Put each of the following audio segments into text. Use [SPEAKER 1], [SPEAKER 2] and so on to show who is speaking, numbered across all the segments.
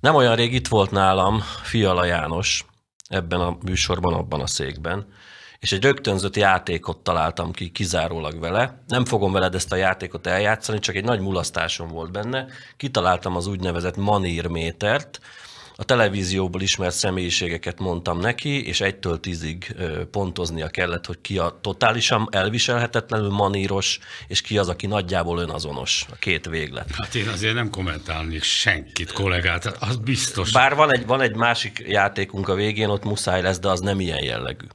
[SPEAKER 1] Nem olyan rég itt volt nálam Fiala János ebben a műsorban, abban a székben, és egy rögtönzött játékot találtam ki kizárólag vele. Nem fogom veled ezt a játékot eljátszani, csak egy nagy mulasztásom volt benne. Kitaláltam az úgynevezett manírmétert, a televízióból ismert személyiségeket mondtam neki, és egytől tízig pontoznia kellett, hogy ki a totálisan elviselhetetlenül maníros, és ki az, aki nagyjából önazonos. A két véglet. Hát én azért nem kommentálnék senkit, kollégát, hát az biztos. Bár van egy, van egy másik játékunk a végén, ott muszáj lesz, de az nem ilyen jellegű.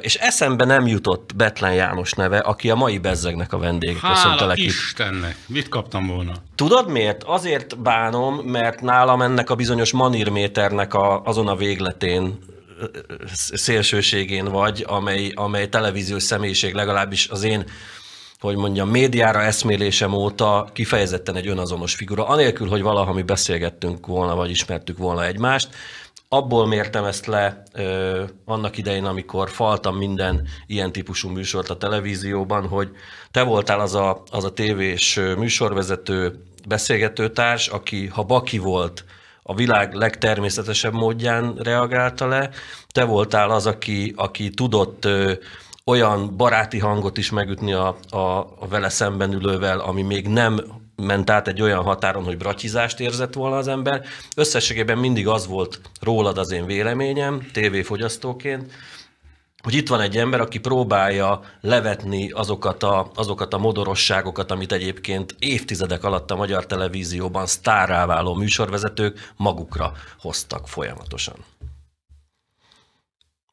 [SPEAKER 1] És eszembe nem jutott Betlen János neve, aki a mai bezzegnek a vendége. Hála
[SPEAKER 2] Istennek, mit kaptam volna?
[SPEAKER 1] Tudod miért? Azért bánom, mert nálam ennek a bizonyos manírméternek a, azon a végletén szélsőségén vagy, amely, amely televíziós személyiség legalábbis az én hogy mondjam, médiára eszmélésem óta kifejezetten egy önazonos figura, anélkül, hogy valaha mi beszélgettünk volna, vagy ismertük volna egymást abból mértem ezt le ö, annak idején, amikor faltam minden ilyen típusú műsort a televízióban, hogy te voltál az a, az a tévés műsorvezető, beszélgetőtárs, aki ha baki volt, a világ legtermészetesebb módján reagálta le. Te voltál az, aki, aki tudott ö, olyan baráti hangot is megütni a, a, a vele szemben ülővel, ami még nem ment át egy olyan határon, hogy bratizást érzett volna az ember. Összességében mindig az volt rólad az én véleményem, tévéfogyasztóként, hogy itt van egy ember, aki próbálja levetni azokat a, azokat a modorosságokat, amit egyébként évtizedek alatt a magyar televízióban sztárrá váló műsorvezetők magukra hoztak folyamatosan.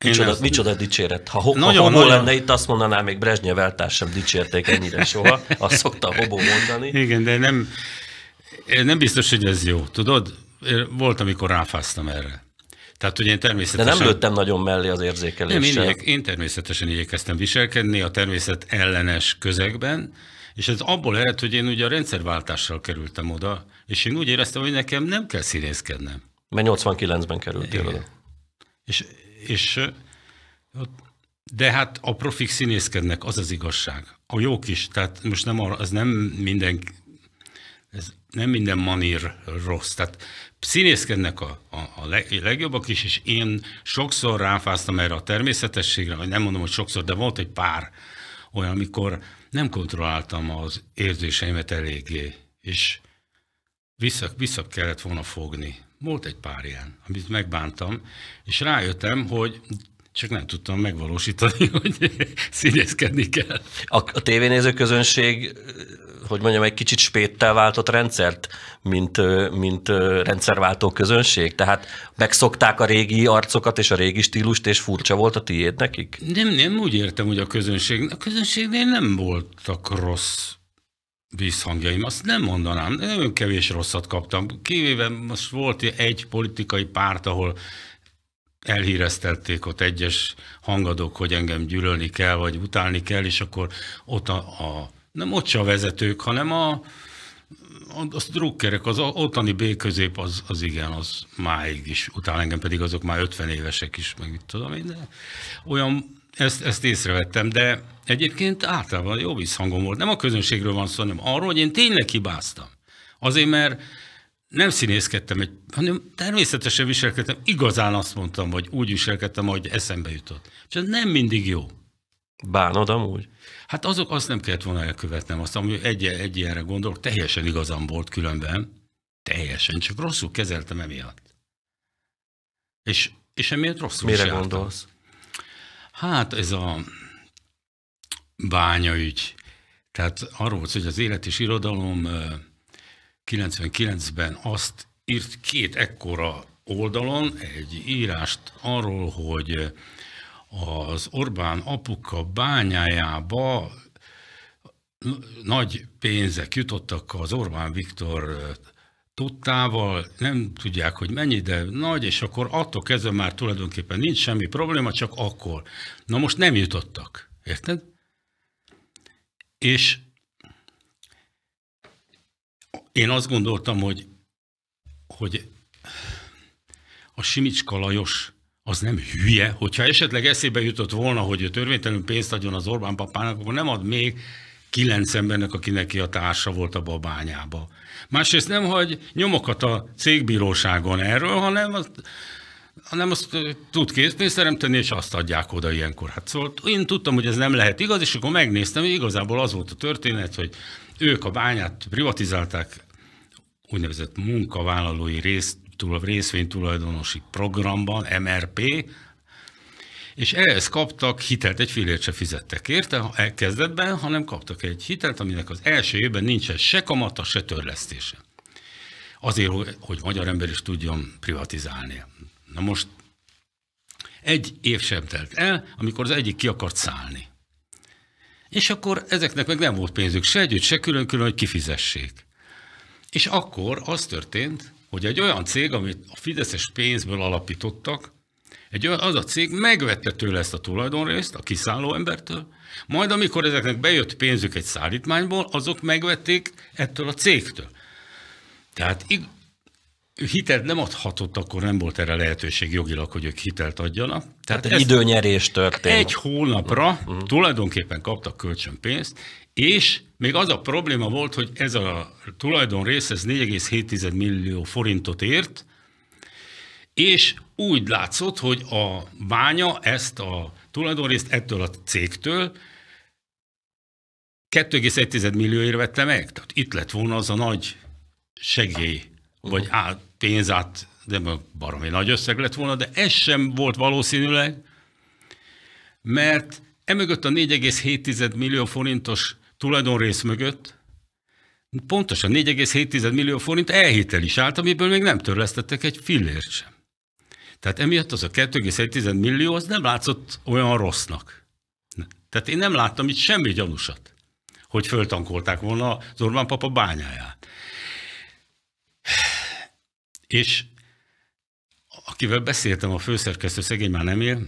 [SPEAKER 1] Micsoda, ezt... micsoda dicséret. Ha, ho, nagyon, ha hobó nagyon... lenne itt, azt mondaná, még Brezsnyev sem dicsérték ennyire soha. Azt szokta hobó mondani.
[SPEAKER 2] Igen, de nem, nem biztos, hogy ez jó. Tudod, volt, amikor ráfáztam erre. Tehát hogy én természetesen... De nem lőttem nagyon mellé az érzékeléssel. Nem, én, én természetesen igyekeztem viselkedni a természet ellenes közegben, és ez abból ered, hogy én ugye a rendszerváltással kerültem oda, és én úgy éreztem, hogy nekem nem kell színészkednem. Mert 89-ben kerültél oda. És és de hát a profik színészkednek, az az igazság. A jók is, tehát most nem az nem minden, ez nem minden manír rossz. Tehát színészkednek a, a, a legjobbak is, és én sokszor ráfáztam erre a természetességre, vagy nem mondom, hogy sokszor, de volt egy pár olyan, amikor nem kontrolláltam az érzéseimet eléggé, és vissza, vissza kellett volna fogni. Volt egy pár ilyen, amit megbántam, és rájöttem, hogy csak nem tudtam megvalósítani, hogy színészkedni kell. A, a tévénéző
[SPEAKER 1] közönség, hogy mondjam, egy kicsit spéttel váltott rendszert, mint, mint rendszerváltó közönség? Tehát megszokták a régi arcokat és a régi stílust, és furcsa
[SPEAKER 2] volt a tiéd nekik? Nem, nem úgy értem, hogy a közönség, a közönségnél nem voltak rossz visszhangjaim, azt nem mondanám, nagyon kevés rosszat kaptam. Kivéve most volt egy politikai párt, ahol elhíreztették ott egyes hangadók, hogy engem gyűlölni kell, vagy utálni kell, és akkor ott a, a nem ott se a vezetők, hanem a, a, a drukkerek, az ottani B közép, az, az igen, az máig is, utál engem pedig azok már 50 évesek is, meg mit tudom én, de olyan ezt, ezt észrevettem, de egyébként általában jó visszhangom volt. Nem a közönségről van szó, hanem arról, hogy én tényleg hibáztam. Azért, mert nem színészkedtem, egy, hanem természetesen viselkedtem. Igazán azt mondtam, hogy úgy viselkedtem, ahogy eszembe jutott. És ez nem mindig jó. Bánod amúgy? Hát azok azt nem kellett volna elkövetnem, azt, amúgy egy, egy ilyenre gondolok, teljesen igazam volt különben. Teljesen, csak rosszul kezeltem emiatt. És, és emiatt rosszul Mire gondolsz? Hát ez a bányaügy. Tehát arról volt, hogy az élet és irodalom 99-ben azt írt két ekkora oldalon egy írást arról, hogy az Orbán apuka bányájába nagy pénzek jutottak az Orbán Viktor tudtával, nem tudják, hogy mennyi, de nagy, és akkor attól kezdve már tulajdonképpen nincs semmi probléma, csak akkor. Na most nem jutottak, érted? És én azt gondoltam, hogy, hogy a Simicska Lajos az nem hülye, hogyha esetleg eszébe jutott volna, hogy ő törvénytelenül pénzt adjon az Orbán papának, akkor nem ad még kilenc embernek, aki neki a társa volt a babányába. Másrészt nem hagy nyomokat a cégbíróságon erről, hanem azt, hanem azt tud készpénzt teremteni, és azt adják oda ilyenkor. Hát szóval én tudtam, hogy ez nem lehet igaz, és akkor megnéztem, hogy igazából az volt a történet, hogy ők a bányát privatizálták, úgynevezett munkavállalói részt, részvénytulajdonosi programban, MRP, és ehhez kaptak hitelt, egy félért se fizettek érte, elkezdetben, hanem kaptak egy hitelt, aminek az első évben nincsen se kamata, se törlesztése. Azért, hogy magyar ember is tudjon privatizálni. Na most egy év sem telt el, amikor az egyik ki akart szállni. És akkor ezeknek meg nem volt pénzük se együtt, se külön-külön, hogy kifizessék. És akkor az történt, hogy egy olyan cég, amit a Fideszes pénzből alapítottak, egy, az a cég megvette tőle ezt a tulajdonrészt, a kiszálló embertől, majd amikor ezeknek bejött pénzük egy szállítmányból, azok megvették ettől a cégtől. Tehát hitelt nem adhatott, akkor nem volt erre lehetőség jogilag, hogy ők hitelt adjanak. Tehát, Tehát időnyerés történt. Egy hónapra uh-huh. tulajdonképpen kaptak kölcsönpénzt, és még az a probléma volt, hogy ez a tulajdonrész ez 4,7 millió forintot ért, és úgy látszott, hogy a bánya ezt a tulajdonrészt ettől a cégtől 2,1 millióért vette meg. Tehát itt lett volna az a nagy segély, vagy á, pénz át, de baromi nagy összeg lett volna, de ez sem volt valószínűleg, mert emögött a 4,7 millió forintos tulajdonrész mögött pontosan 4,7 millió forint elhitel is állt, amiből még nem törlesztettek egy fillért sem. Tehát emiatt az a 2,1 millió az nem látszott olyan rossznak. Tehát én nem láttam itt semmi gyanúsat, hogy föltankolták volna az Orbán papa bányáját. És akivel beszéltem, a főszerkesztő szegény már nem él.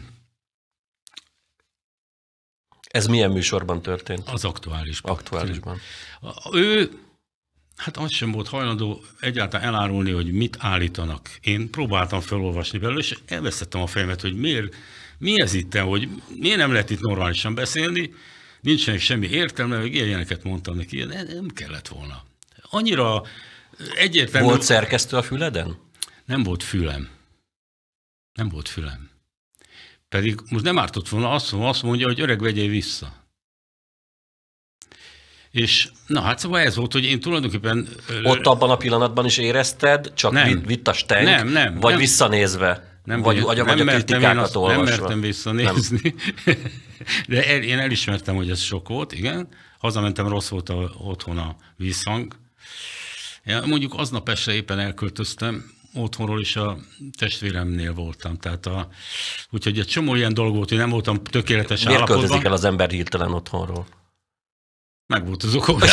[SPEAKER 2] Ez milyen műsorban történt? Az aktuálisban. Aktuálisban. Ő Hát azt sem volt hajlandó egyáltalán elárulni, hogy mit állítanak. Én próbáltam felolvasni belőle, és elvesztettem a fejemet, hogy miért, mi ez itt, hogy miért nem lehet itt normálisan beszélni, nincsenek semmi értelme, hogy ilyeneket mondtam neki, ilyen, eh, nem kellett volna. Annyira eh, egyértelmű... Volt szerkesztő a füleden? Nem volt fülem. Nem volt fülem. Pedig most nem ártott volna, azt, azt mondja, hogy öreg, vegyél vissza. És na hát szóval ez volt, hogy én tulajdonképpen... Ott abban a pillanatban is érezted, csak nem,
[SPEAKER 1] vitt a steng, nem, nem, vagy nem, visszanézve? Nem, vagy, vagy, nem, vagy nem mertem, én azt, olvasva. nem mertem visszanézni,
[SPEAKER 2] nem. de el, én elismertem, hogy ez sok volt, igen. Hazamentem, rossz volt a, otthon a visszhang. Ja, mondjuk aznap este éppen elköltöztem, otthonról is a testvéremnél voltam. Tehát a, úgyhogy egy csomó ilyen dolog volt, hogy nem voltam tökéletes Miért állapotban. Miért költözik el
[SPEAKER 1] az ember hirtelen
[SPEAKER 2] otthonról? Meg volt az okom.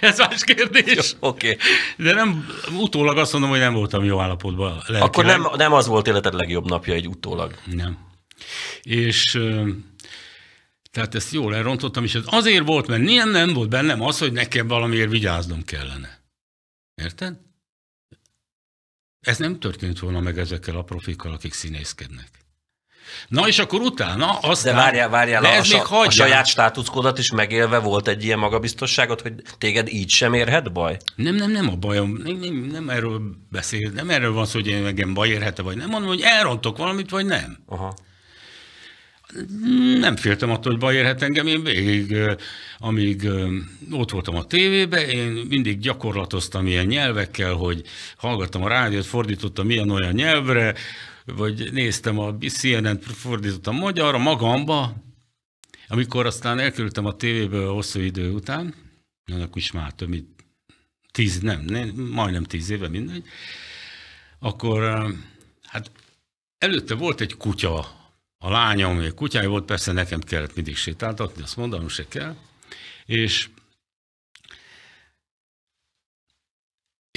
[SPEAKER 2] Ez más kérdés. Oké. Okay. De nem, utólag azt
[SPEAKER 1] mondom, hogy nem voltam jó állapotban. Lelkileg. Akkor nem, nem az volt életed legjobb napja egy utólag. Nem.
[SPEAKER 2] És tehát ezt jól elrontottam, és ez azért volt, mert nem, nem volt bennem az, hogy nekem valamiért vigyáznom kellene. Érted? Ez nem történt volna meg ezekkel a profikkal, akik színészkednek.
[SPEAKER 1] Na és akkor utána azt
[SPEAKER 2] De várjál, várjál, de a, még a, a saját
[SPEAKER 1] státuszkodat is megélve volt egy ilyen
[SPEAKER 2] magabiztosságot, hogy téged így sem érhet baj? Nem, nem, nem a bajom, nem, nem, nem erről beszél, nem erről van szó, hogy én engem baj érhet vagy nem, mondom, hogy elrontok valamit, vagy nem. Aha. Nem féltem attól, hogy baj érhet engem, én végig, amíg ott voltam a tévében, én mindig gyakorlatoztam ilyen nyelvekkel, hogy hallgattam a rádiót, fordítottam ilyen-olyan nyelvre, vagy néztem a CNN-t, fordítottam magyarra magamba, amikor aztán elkerültem a tévéből hosszú idő után, annak is már több mint tíz, nem, nem, majdnem tíz éve mindegy, akkor eh, hát előtte volt egy kutya, a lányom, egy kutyája volt, persze nekem kellett mindig sétáltatni, azt mondanom se kell, és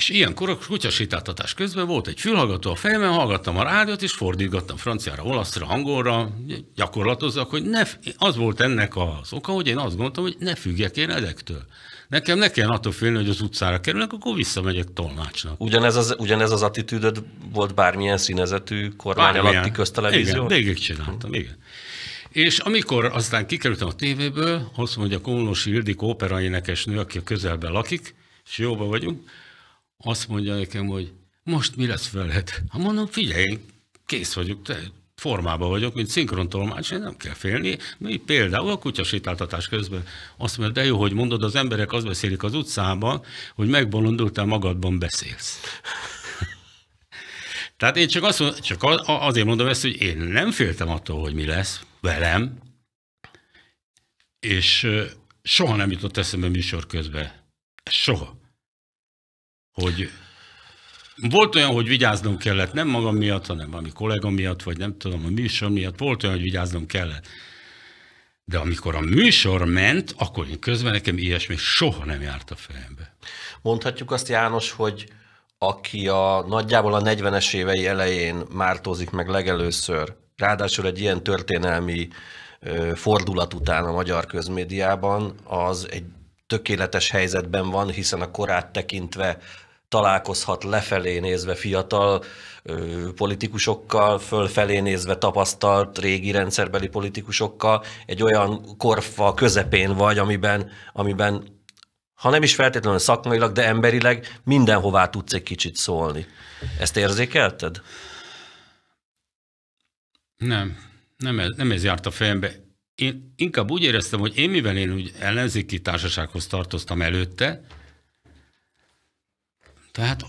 [SPEAKER 2] És ilyenkor kutyasétáltatás közben volt egy fülhallgató a fejemben, hallgattam a rádiót, és fordítgattam franciára, olaszra, angolra, gyakorlatozzak, hogy ne, az volt ennek az oka, hogy én azt gondoltam, hogy ne függjek én ezektől. Nekem ne kell attól félni, hogy az utcára kerülnek, akkor visszamegyek tolmácsnak. Ugyanez az, ugyanez az attitűdöd volt bármilyen színezetű kormány bármilyen. alatti köztelevízió? Igen, csináltam, igen. És amikor aztán kikerültem a tévéből, azt mondja Ildik Ildikó nő, aki a közelben lakik, és jóban vagyunk, azt mondja nekem, hogy most mi lesz veled? Ha hát mondom, figyelj, kész vagyok, te formában vagyok, mint szinkrontolmács, én nem kell félni. Mi például a kutyasétáltatás közben azt mondja, de jó, hogy mondod, az emberek azt beszélik az utcában, hogy megbolondultál, magadban beszélsz. Tehát én csak, azt, mondom, csak azért mondom ezt, hogy én nem féltem attól, hogy mi lesz velem, és soha nem jutott eszembe műsor közben. Soha hogy volt olyan, hogy vigyáznom kellett, nem magam miatt, hanem valami kollega miatt, vagy nem tudom, a műsor miatt, volt olyan, hogy vigyáznom kellett. De amikor a műsor ment, akkor én közben nekem ilyesmi soha nem járt a fejembe. Mondhatjuk azt, János, hogy aki
[SPEAKER 1] a nagyjából a 40-es évei elején mártózik meg legelőször, ráadásul egy ilyen történelmi fordulat után a magyar közmédiában, az egy tökéletes helyzetben van, hiszen a korát tekintve találkozhat lefelé nézve fiatal ö, politikusokkal, fölfelé nézve tapasztalt régi rendszerbeli politikusokkal, egy olyan korfa közepén vagy, amiben, amiben ha nem is feltétlenül szakmailag, de emberileg mindenhová tudsz egy kicsit szólni.
[SPEAKER 2] Ezt érzékelted? Nem, nem ez, nem ez járt a fejembe én inkább úgy éreztem, hogy én mivel én úgy ellenzéki társasághoz tartoztam előtte, tehát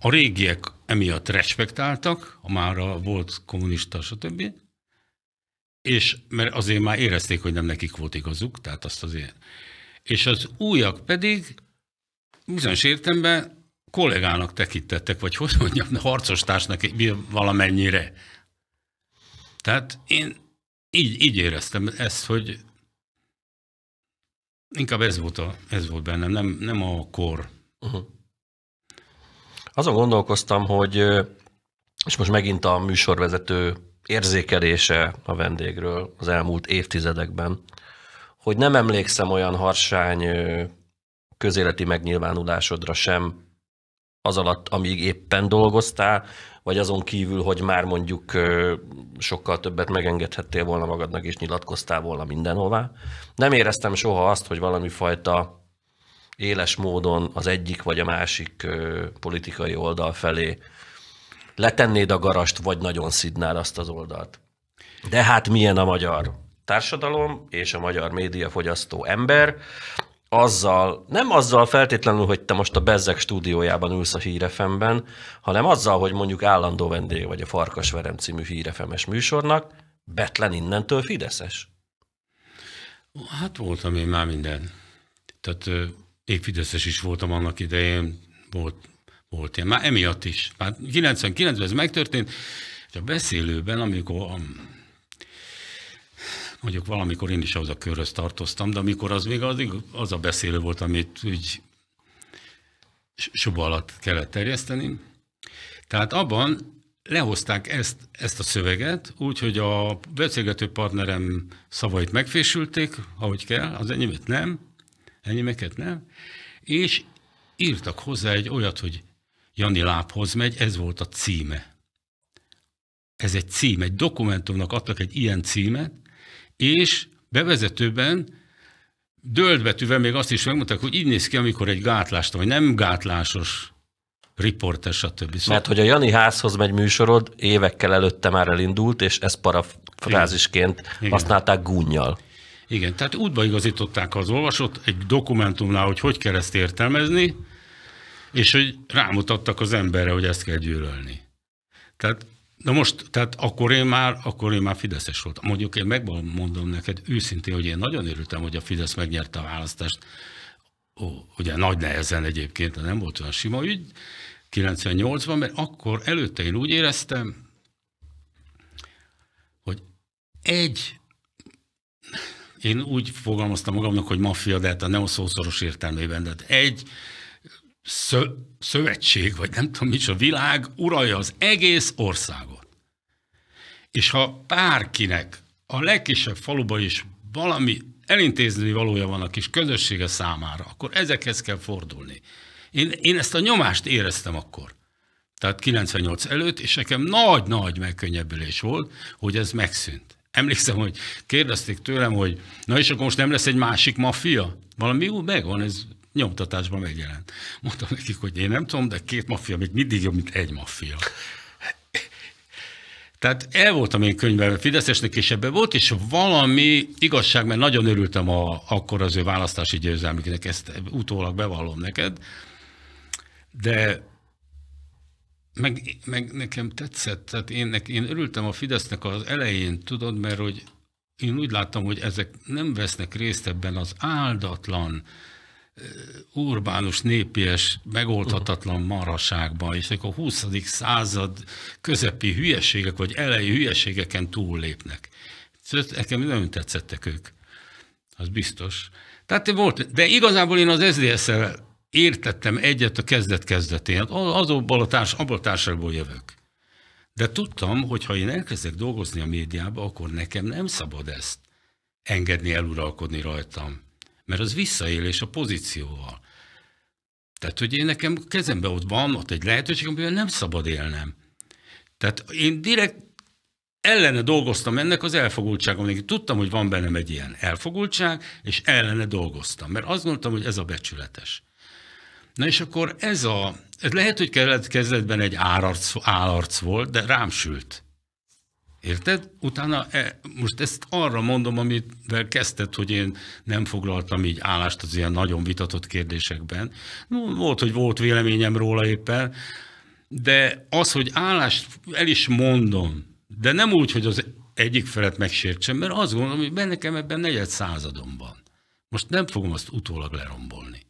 [SPEAKER 2] a régiek emiatt respektáltak, a már a volt kommunista, stb. És mert azért már érezték, hogy nem nekik volt igazuk, tehát azt azért. És az újak pedig bizonyos értemben kollégának tekintettek, vagy hogy mondjam, harcostársnak valamennyire. Tehát én így, így éreztem ezt, hogy inkább ez volt, a, ez volt bennem, nem, nem a kor. Uh-huh.
[SPEAKER 3] Azon
[SPEAKER 1] gondolkoztam, hogy, és most megint a műsorvezető érzékelése a vendégről az elmúlt évtizedekben, hogy nem emlékszem olyan harsány közéleti megnyilvánulásodra sem az alatt, amíg éppen dolgoztál, vagy azon kívül, hogy már mondjuk sokkal többet megengedhettél volna magadnak, és nyilatkoztál volna mindenhová. Nem éreztem soha azt, hogy valami fajta éles módon az egyik vagy a másik politikai oldal felé letennéd a garast, vagy nagyon szidnál azt az oldalt. De hát milyen a magyar társadalom és a magyar média fogyasztó ember, azzal, nem azzal feltétlenül, hogy te most a Bezzek stúdiójában ülsz a hírefemben, hanem azzal, hogy mondjuk állandó vendég vagy a Farkas Verem című hírefemes műsornak, Betlen innentől Fideszes?
[SPEAKER 2] Hát voltam én már minden. Tehát én Fideszes is voltam annak idején, volt, volt ilyen, már emiatt is. Már 99-ben ez megtörtént, és a beszélőben, amikor a mondjuk valamikor én is ahhoz a körhöz tartoztam, de amikor az még az, az a beszélő volt, amit úgy soba alatt kellett terjeszteni. Tehát abban lehozták ezt, ezt a szöveget, úgyhogy a beszélgető partnerem szavait megfésülték, ahogy kell, az enyémet nem, enyémeket nem, és írtak hozzá egy olyat, hogy Jani lábhoz megy, ez volt a címe. Ez egy cím, egy dokumentumnak adtak egy ilyen címet, és bevezetőben döldbetűvel még azt is megmondták, hogy így néz ki, amikor egy gátlást, vagy nem gátlásos riporter, stb. Szóval. Mert hogy a Jani házhoz megy
[SPEAKER 1] műsorod, évekkel előtte már elindult, és ezt parafrázisként Igen. használták gúnyjal.
[SPEAKER 2] Igen, tehát útba igazították az olvasót egy dokumentumnál, hogy hogy kell ezt értelmezni, és hogy rámutattak az emberre, hogy ezt kell gyűlölni. Tehát Na most, tehát akkor én már, akkor én már Fideszes voltam. Mondjuk én megmondom neked őszintén, hogy én nagyon örültem, hogy a Fidesz megnyerte a választást. Ó, ugye nagy nehezen egyébként, de nem volt olyan sima ügy, 98-ban, mert akkor előtte én úgy éreztem, hogy egy, én úgy fogalmaztam magamnak, hogy maffia, de hát a nem a szószoros értelmében, de hát egy szö, szövetség, vagy nem tudom micsoda, világ uralja az egész országot. És ha bárkinek a legkisebb faluba is valami elintézni valója van a kis közössége számára, akkor ezekhez kell fordulni. Én, én ezt a nyomást éreztem akkor. Tehát 98 előtt, és nekem nagy-nagy megkönnyebbülés volt, hogy ez megszűnt. Emlékszem, hogy kérdezték tőlem, hogy na és akkor most nem lesz egy másik maffia? Valami úgy megvan, ez nyomtatásban megjelent. Mondtam nekik, hogy én nem tudom, de két maffia még mindig jobb, mint egy maffia. Tehát el voltam én könyvelve Fideszesnek, és ebben volt és valami igazság, mert nagyon örültem a, akkor az ő választási győzelmüknek, ezt utólag bevallom neked, de meg, meg nekem tetszett, tehát én, én örültem a Fidesznek az elején, tudod, mert hogy én úgy láttam, hogy ezek nem vesznek részt ebben az áldatlan, urbánus, népies, megoldhatatlan maraságban, és akkor a 20. század közepi hülyeségek, vagy elejé hülyeségeken túllépnek. Szóval nekem nem tetszettek ők. Az biztos. Tehát volt, de igazából én az SZDSZ-el értettem egyet a kezdet-kezdetén. Hát Azokból a, társ, abból a társadalból jövök. De tudtam, hogy ha én elkezdek dolgozni a médiába, akkor nekem nem szabad ezt engedni eluralkodni rajtam mert az visszaélés a pozícióval. Tehát, hogy én nekem kezembe ott van, ott egy lehetőség, amiben nem szabad élnem. Tehát én direkt ellene dolgoztam ennek az elfogultságomnak. Tudtam, hogy van bennem egy ilyen elfogultság, és ellene dolgoztam, mert azt gondoltam, hogy ez a becsületes. Na és akkor ez a, ez lehet, hogy kellett kezdetben egy árarc, állarc volt, de rám sült. Érted? Utána e, most ezt arra mondom, amivel kezdted, hogy én nem foglaltam így állást az ilyen nagyon vitatott kérdésekben. No, volt, hogy volt véleményem róla éppen, de az, hogy állást el is mondom, de nem úgy, hogy az egyik felet megsértsem, mert azt gondolom, hogy bennekem ebben negyed századom van. Most nem fogom azt utólag lerombolni.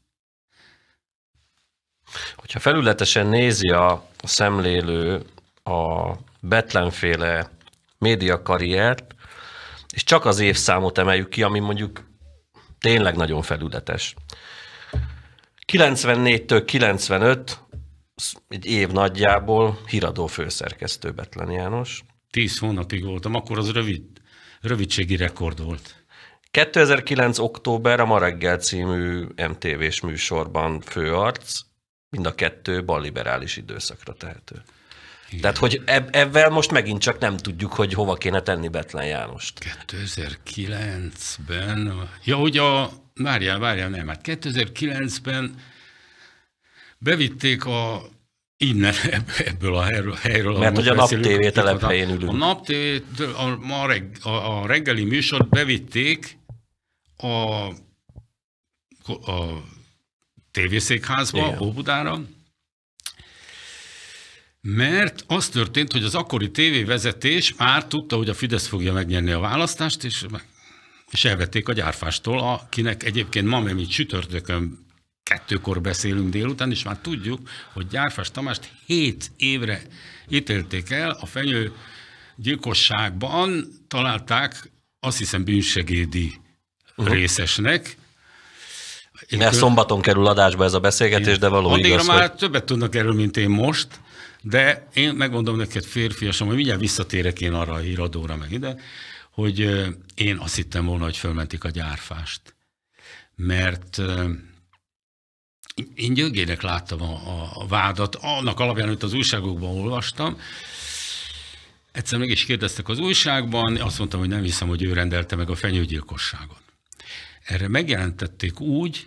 [SPEAKER 2] Hogyha felületesen nézi a
[SPEAKER 1] szemlélő a Betlenféle médiakarriert, és csak az évszámot emeljük ki, ami mondjuk tényleg nagyon felületes. 94-től 95, egy év nagyjából híradó főszerkesztő Betlen János. Tíz hónapig voltam, akkor az rövid,
[SPEAKER 2] rövidségi rekord volt.
[SPEAKER 1] 2009. október a Ma reggel című MTV-s műsorban főarc, mind a kettő balliberális időszakra tehető. Igen. Tehát, hogy eb- ebben most megint csak nem tudjuk, hogy hova kéne tenni Betlen Jánost.
[SPEAKER 2] 2009-ben, ja, hogy a, várjál, várjál, nem, hát 2009-ben bevitték a innen, ebből a helyről. helyről Mert hogy a nap tévé telephelyén ülünk. A nap tévé, a, a, reg, a, a reggeli műsort bevitték a, a tévészékházba, Igen. Óbudára, mert az történt, hogy az akkori tévévezetés már tudta, hogy a Fidesz fogja megnyerni a választást, és, és elvették a gyárfástól, akinek egyébként ma, mi csütörtökön kettőkor beszélünk délután, és már tudjuk, hogy Gyárfás Tamást hét évre ítélték el, a fenyő gyilkosságban találták, azt hiszem bűnsegédi uh-huh. részesnek, én Mert szombaton kerül adásba ez a beszélgetés, de való Addigra igaz, már hogy... többet tudnak erről, mint én most. De én megmondom neked férfiasan, hogy mindjárt visszatérek én arra a híradóra meg ide, hogy én azt hittem volna, hogy fölmentik a gyárfást. Mert én gyöngének láttam a, a vádat, annak alapján, amit az újságokban olvastam, Egyszer meg is kérdeztek az újságban, azt mondtam, hogy nem hiszem, hogy ő rendelte meg a fenyőgyilkosságot. Erre megjelentették úgy,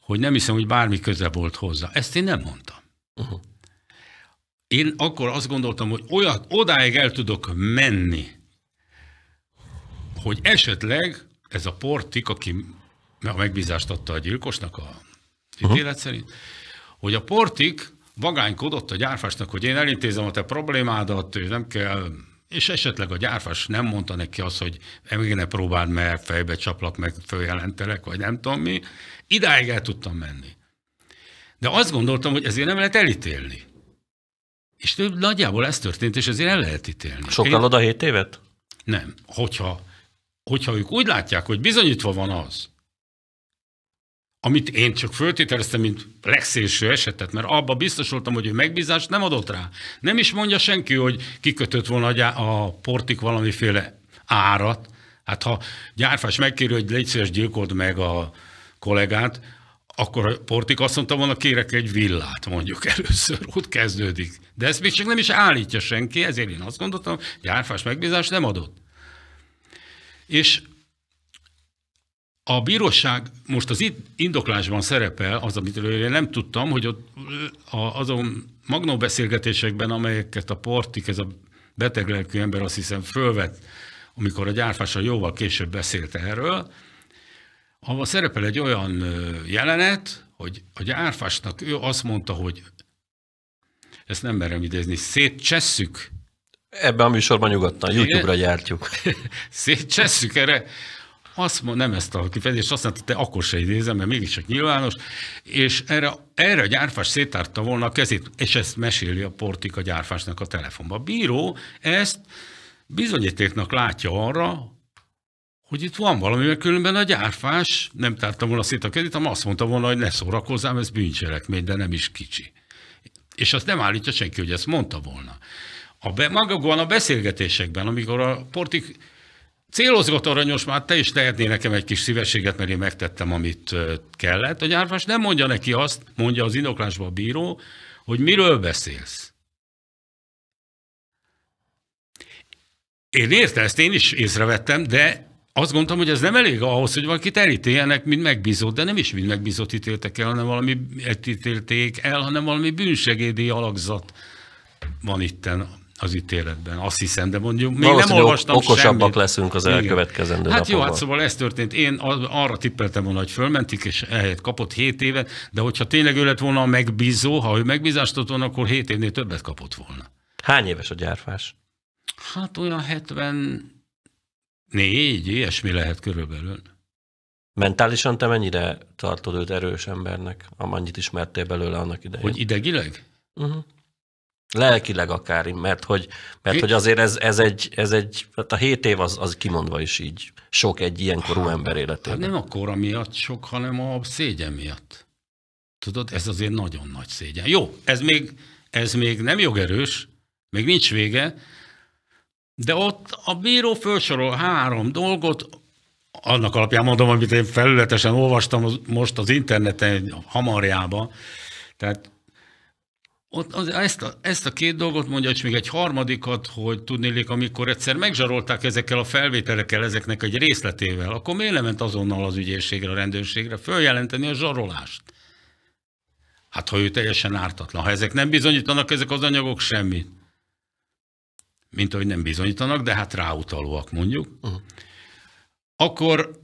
[SPEAKER 2] hogy nem hiszem, hogy bármi köze volt hozzá. Ezt én nem mondtam. Uh-huh én akkor azt gondoltam, hogy olyat, odáig el tudok menni, hogy esetleg ez a portik, aki a megbízást adta a gyilkosnak a ítélet szerint, hogy a portik vagánykodott a gyárfásnak, hogy én elintézem a te problémádat, és nem kell, és esetleg a gyárfás nem mondta neki azt, hogy még ne próbáld, mert fejbe csaplak, meg följelentelek, vagy nem tudom mi. Idáig el tudtam menni. De azt gondoltam, hogy ezért nem lehet elítélni. És nagyjából ez történt, és ezért el lehet ítélni. Sokkal Én... oda 7 évet? Nem. Hogyha, hogyha ők úgy látják, hogy bizonyítva van az, amit én csak föltételeztem, mint legszélső esetet, mert abba biztos voltam, hogy ő megbízást nem adott rá. Nem is mondja senki, hogy kikötött volna a portik valamiféle árat. Hát ha gyárfás megkérő, hogy légy szíves, gyilkold meg a kollégát, akkor a portik azt mondta volna, kérek egy villát mondjuk először, ott kezdődik. De ezt még csak nem is állítja senki, ezért én azt gondoltam, hogy árfás megbízás nem adott. És a bíróság most az itt indoklásban szerepel, az, amit én nem tudtam, hogy ott azon magnó beszélgetésekben, amelyeket a portik, ez a beteglelkű ember azt hiszem fölvett, amikor a gyárfással jóval később beszélt erről, abban szerepel egy olyan jelenet, hogy, hogy Árfásnak ő azt mondta, hogy ezt nem merem idézni, szétcsesszük. Ebben a műsorban nyugodtan, Igen? YouTube-ra gyártjuk. szétcsesszük erre. Azt mond, nem ezt a kifejezést, azt mondta, te akkor se idézem, mert mégiscsak nyilvános, és erre, erre a gyárfás szétárta volna a kezét, és ezt meséli a portik a gyárfásnak a telefonba. A bíró ezt bizonyítéknak látja arra, hogy itt van valami, mert különben a gyárfás nem tárta volna szét a kezét, hanem azt mondta volna, hogy ne szórakozzám, ez bűncselekmény, de nem is kicsi. És azt nem állítja senki, hogy ezt mondta volna. A be, magukban a beszélgetésekben, amikor a portik célozgat aranyos, már te is tehetnél nekem egy kis szívességet, mert én megtettem, amit kellett. A gyárfás nem mondja neki azt, mondja az indoklásba a bíró, hogy miről beszélsz. Én érte ezt, én is észrevettem, de azt gondoltam, hogy ez nem elég ahhoz, hogy valakit elítéljenek, mint megbízott, de nem is mint megbízott ítéltek el, hanem valami ítélték el, hanem valami bűnsegédi alakzat van itten az ítéletben. Azt hiszem, de mondjuk még Valószínű, nem olvastam okosabbak semmit. leszünk az elkövetkezendő Hát napokban. jó, hát szóval ez történt. Én arra tippeltem volna, hogy fölmentik, és ehhez kapott 7 évet, de hogyha tényleg ő lett volna a megbízó, ha ő megbízást adott volna, akkor 7 évnél többet kapott volna. Hány éves a gyárfás? Hát olyan 70,
[SPEAKER 1] Négy, ilyesmi lehet körülbelül. Mentálisan te mennyire tartod őt erős embernek, amennyit ismertél belőle annak idején? Hogy idegileg? Uh-huh. Lelkileg akár, mert hogy, mert hogy azért ez, ez, egy, ez egy, hát a hét év az, az kimondva is így sok egy ilyen korú hát, ember életében. Hát
[SPEAKER 2] nem a kora miatt sok, hanem a szégyen miatt. Tudod, ez azért nagyon nagy szégyen. Jó, ez még, ez még nem jogerős, még nincs vége, de ott a bíró felsorol három dolgot, annak alapján mondom, amit én felületesen olvastam most az interneten hamarjába, tehát ott az, ezt, a, ezt a két dolgot mondja, és még egy harmadikat, hogy tudnélik, amikor egyszer megzsarolták ezekkel a felvételekkel, ezeknek egy részletével, akkor miért lement azonnal az ügyészségre, a rendőrségre följelenteni a zsarolást? Hát ha ő teljesen ártatlan, ha ezek nem bizonyítanak, ezek az anyagok semmit mint ahogy nem bizonyítanak, de hát ráutalóak mondjuk, uh-huh. akkor,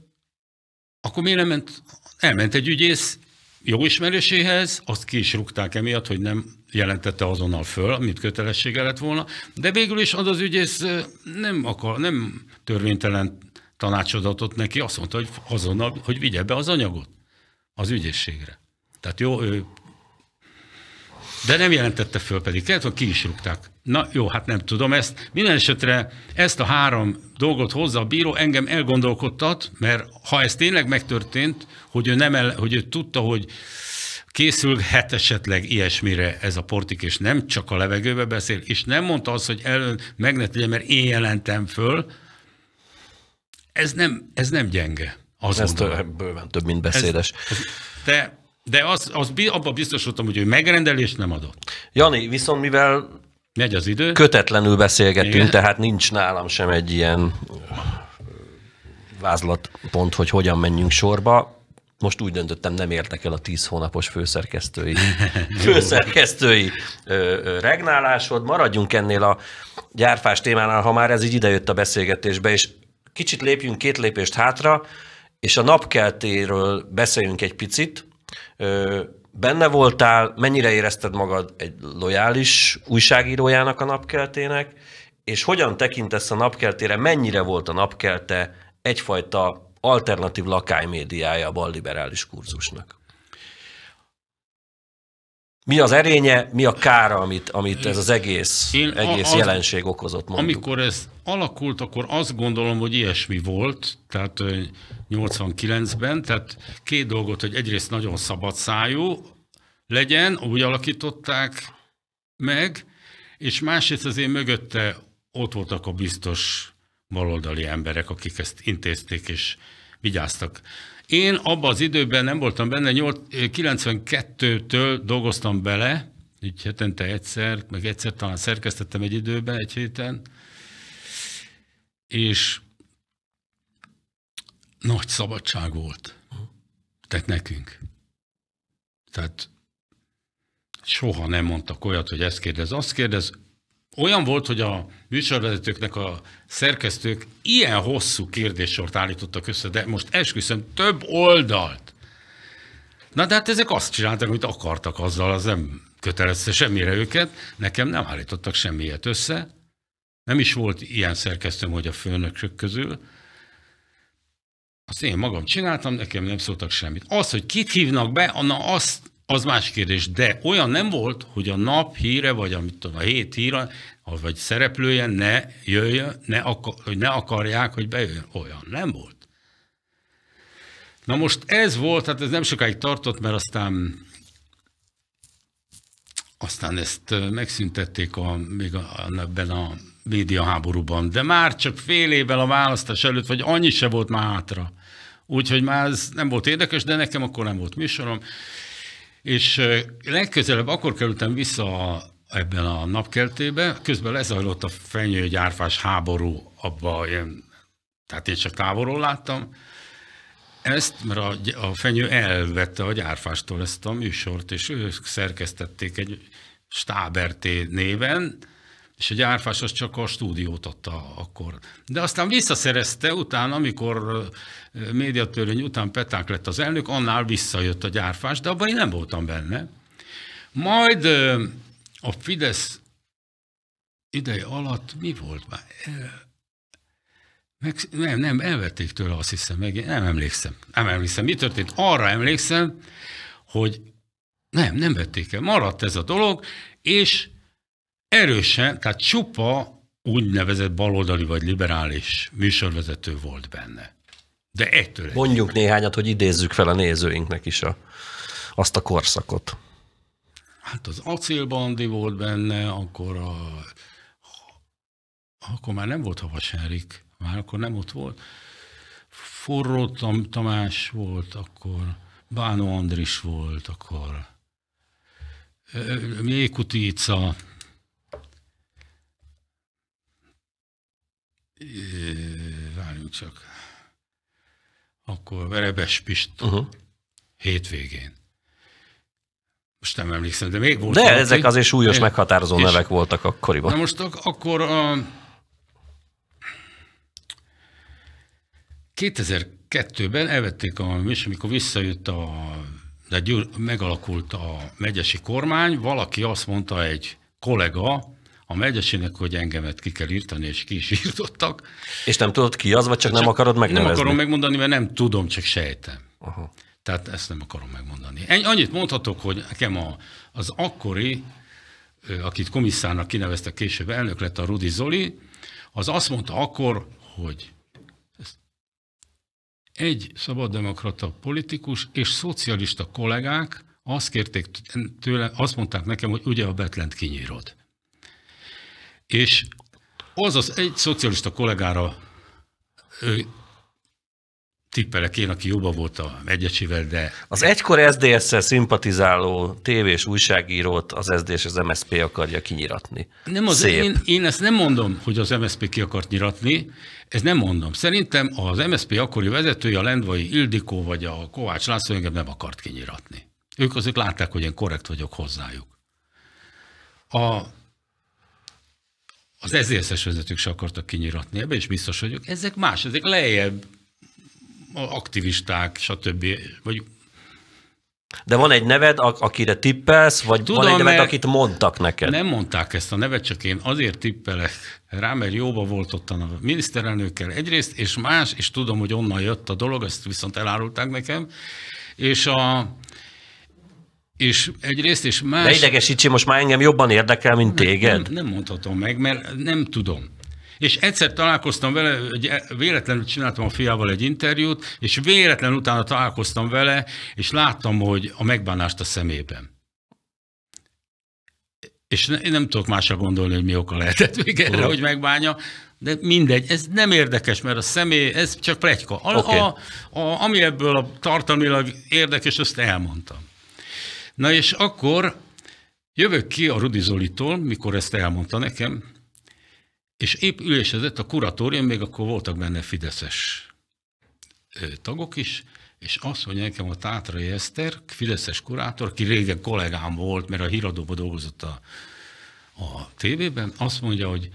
[SPEAKER 2] akkor miért nem ment, elment egy ügyész jó ismeréséhez, azt ki is rúgták emiatt, hogy nem jelentette azonnal föl, amit kötelessége lett volna, de végül is az az ügyész nem, akar, nem törvénytelen tanácsodatot neki, azt mondta, hogy azonnal, hogy vigye be az anyagot az ügyészségre. Tehát jó, ő de nem jelentette föl pedig, lehet, hogy ki is rúgták. Na jó, hát nem tudom ezt. Minden esetre ezt a három dolgot hozza a bíró, engem elgondolkodtat, mert ha ez tényleg megtörtént, hogy ő, nem el, hogy ő tudta, hogy készülhet esetleg ilyesmire ez a portik, és nem csak a levegőbe beszél, és nem mondta azt, hogy előn, meg ne tegye, mert én jelentem föl, ez nem, ez nem gyenge. Azt ez több, bőven több, mint beszédes. Ez, ez, de de az, az abban biztosodtam, hogy ő megrendelést nem adott. Jani, viszont mivel Megy az idő.
[SPEAKER 1] kötetlenül beszélgetünk, Igen. tehát nincs nálam sem egy ilyen vázlatpont, hogy hogyan menjünk sorba. Most úgy döntöttem, nem értek el a tíz hónapos főszerkesztői, főszerkesztői ö, ö, regnálásod. Maradjunk ennél a gyárfás témánál, ha már ez így idejött a beszélgetésbe, és kicsit lépjünk két lépést hátra, és a napkeltéről beszéljünk egy picit, benne voltál, mennyire érezted magad egy lojális újságírójának a napkeltének, és hogyan tekintesz a napkeltére, mennyire volt a napkelte egyfajta alternatív lakálymédiája a balliberális kurzusnak? Mi az erénye, mi a kára, amit, amit ez az egész, Én egész az, jelenség okozott mondjuk.
[SPEAKER 2] Amikor ez alakult, akkor azt gondolom, hogy ilyesmi volt, tehát 89-ben, tehát két dolgot, hogy egyrészt nagyon szabadszájú legyen, úgy alakították meg, és másrészt az én mögötte ott voltak a biztos baloldali emberek, akik ezt intézték és vigyáztak. Én abban az időben nem voltam benne, 92-től eh, dolgoztam bele, így hetente egyszer, meg egyszer talán szerkesztettem egy időben, egy héten, és nagy szabadság volt. Tehát nekünk. Tehát soha nem mondtak olyat, hogy ezt kérdez, azt kérdez, olyan volt, hogy a műsorvezetőknek a szerkesztők ilyen hosszú kérdéssort állítottak össze, de most esküszöm több oldalt. Na de hát ezek azt csináltak, amit akartak azzal, az nem kötelezte semmire őket. Nekem nem állítottak semmilyet össze. Nem is volt ilyen szerkesztőm, hogy a főnökök közül. Azt én magam csináltam, nekem nem szóltak semmit. Az, hogy kit hívnak be, anna azt az más kérdés, de olyan nem volt, hogy a nap híre, vagy amit tudom, a hét híre, vagy szereplője ne jöjjön, ne, akar, hogy ne akarják, hogy bejöjjön. Olyan nem volt. Na most ez volt, hát ez nem sokáig tartott, mert aztán aztán ezt megszüntették a, még a, ebben a médiaháborúban, de már csak fél évvel a választás előtt, vagy annyi se volt már hátra. Úgyhogy már ez nem volt érdekes, de nekem akkor nem volt műsorom. És legközelebb akkor kerültem vissza a, ebben a napkeltébe, közben lezajlott a fenyőgyárfás háború, abba én, tehát én csak távolról láttam, ezt, mert a, a fenyő elvette a gyárfástól ezt a műsort, és ők szerkesztették egy stáberté néven, és a gyárfás az csak a stúdiót adta akkor. De aztán visszaszerezte utána, amikor médiatörvény után Peták lett az elnök, annál visszajött a gyárfás, de abban én nem voltam benne. Majd a Fidesz ideje alatt mi volt már? E, meg, nem, nem, elvették tőle, azt hiszem, meg én nem emlékszem. Nem emlékszem, mi történt? Arra emlékszem, hogy nem, nem vették el. Maradt ez a dolog, és erősen, tehát csupa úgynevezett baloldali vagy liberális műsorvezető volt benne. De ettől egy Mondjuk egyik. néhányat, hogy idézzük fel a nézőinknek is a,
[SPEAKER 1] azt a korszakot.
[SPEAKER 2] Hát az acélbandi volt benne, akkor a, akkor már nem volt Havas Henrik, már akkor nem ott volt. Forró Tam, Tamás volt, akkor Bánó Andris volt, akkor Mékutica, várjunk csak, akkor verebes Pist uh-huh. hétvégén. Most nem emlékszem, de még volt. De valaki. ezek azért súlyos, én, meghatározó és, nevek voltak akkoriban. Na most ak- akkor a 2002-ben elvették a műsor, amikor visszajött a, de gyűl, megalakult a megyesi kormány, valaki azt mondta egy kollega, a megyesének, hogy engemet ki kell írtani, és ki is írtottak. És nem tudod ki az, vagy csak, csak nem akarod megnevezni? Nem akarom megmondani, mert nem tudom, csak sejtem. Aha. Tehát ezt nem akarom megmondani. Annyit mondhatok, hogy nekem a, az akkori, akit komisszárnak kineveztek később, elnök lett a Rudi Zoli, az azt mondta akkor, hogy egy szabaddemokrata politikus és szocialista kollégák azt kérték tőle, azt mondták nekem, hogy ugye a Betlent kinyírod. És az az egy szocialista kollégára ő, tippelek én, aki jobban volt a Megyecsivel, de...
[SPEAKER 1] Az egykor SZDSZ-szel szimpatizáló tévés újságírót az és az MSZP akarja kinyiratni.
[SPEAKER 2] Nem az, Szép. Én, én ezt nem mondom, hogy az MSZP ki akart nyiratni, ez nem mondom. Szerintem az MSZP akkori vezetője, a Lendvai Ildikó vagy a Kovács László engem nem akart kinyiratni. Ők azok látták, hogy én korrekt vagyok hozzájuk. A az SZSZ vezetők se akartak kinyiratni, ebben is biztos vagyok. Ezek más, ezek lejjebb aktivisták, stb. Vagy de van egy neved, akire tippelsz, vagy Tudom, van egy neved, akit mondtak neked? Nem mondták ezt a nevet, csak én azért tippelek rá, mert jóba volt ott a miniszterelnökkel egyrészt, és más, és tudom, hogy onnan jött a dolog, ezt viszont elárulták nekem, és a, és egyrészt, és más... De
[SPEAKER 1] idegesítsi, most már engem jobban érdekel, mint nem, téged.
[SPEAKER 2] Nem, nem mondhatom meg, mert nem tudom. És egyszer találkoztam vele, véletlenül csináltam a fiával egy interjút, és véletlenül utána találkoztam vele, és láttam, hogy a megbánást a szemében. És ne, én nem tudok másra gondolni, hogy mi oka lehetett még erre, hogy megbánja, de mindegy, ez nem érdekes, mert a személy, ez csak plegyka. A, okay. a, a, ami ebből a tartalmilag érdekes, azt elmondtam. Na és akkor jövök ki a Rudi Zolitól, mikor ezt elmondta nekem, és épp ülésezett a kuratórium, még akkor voltak benne fideszes tagok is, és azt mondja nekem a Tátrai Eszter, fideszes kurátor, aki régen kollégám volt, mert a híradóban dolgozott a, a tévében, azt mondja, hogy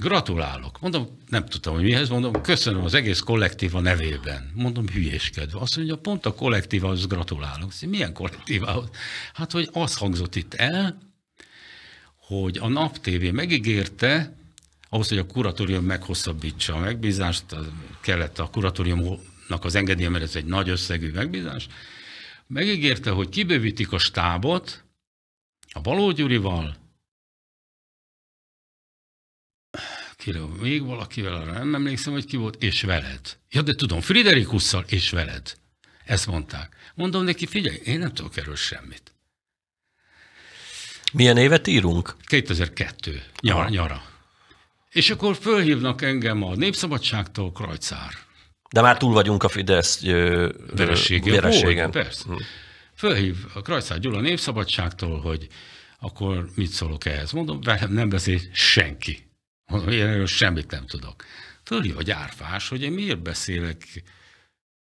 [SPEAKER 2] Gratulálok. Mondom, nem tudtam, hogy mihez, mondom, köszönöm az egész kollektíva nevében. Mondom, hülyéskedve. Azt mondja, pont a kollektívához gratulálok. mondja, szóval milyen kollektívához? Hát, hogy az hangzott itt el, hogy a Nap TV megígérte, ahhoz, hogy a kuratórium meghosszabbítsa a megbízást, kellett a kuratóriumnak az engedélye, mert ez egy nagy összegű megbízás, megígérte, hogy kibővítik a stábot a Baló Gyurival, kiről, még valakivel, arra nem emlékszem, hogy ki volt, és veled. Ja, de tudom, Friderikusszal és veled. Ezt mondták. Mondom neki, figyelj, én nem tudok erről semmit. Milyen évet írunk? 2002, nyara. nyara. És akkor fölhívnak engem a Népszabadságtól Krajcár. De már túl vagyunk a Fidesz vereségen. vereségen. persze. Hm. Fölhív a Krajcár Gyula Népszabadságtól, hogy akkor mit szólok ehhez? Mondom, velem nem beszél senki. Mondom, én erről semmit nem tudok. Tudja, hogy árfás, hogy én miért beszélek,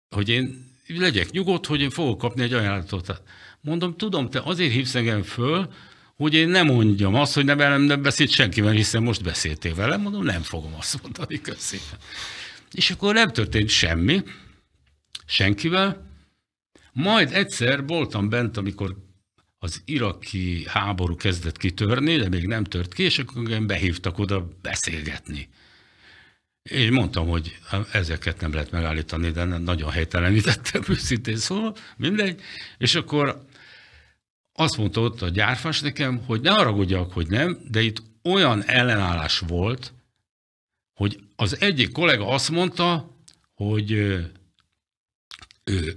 [SPEAKER 2] hogy én legyek nyugodt, hogy én fogok kapni egy ajánlatot. Mondom, tudom, te azért hívsz engem föl, hogy én nem mondjam azt, hogy ne velem nem beszélt senkivel, hiszen most beszéltél velem, mondom, nem fogom azt mondani, köszönöm. És akkor nem történt semmi, senkivel. Majd egyszer voltam bent, amikor az iraki háború kezdett kitörni, de még nem tört ki, és akkor engem behívtak oda beszélgetni. Én mondtam, hogy ezeket nem lehet megállítani, de nagyon helytelenítettem őszintén szóval, mindegy. És akkor azt mondta ott a gyárfás nekem, hogy ne haragudjak, hogy nem, de itt olyan ellenállás volt, hogy az egyik kollega azt mondta, hogy ő, ő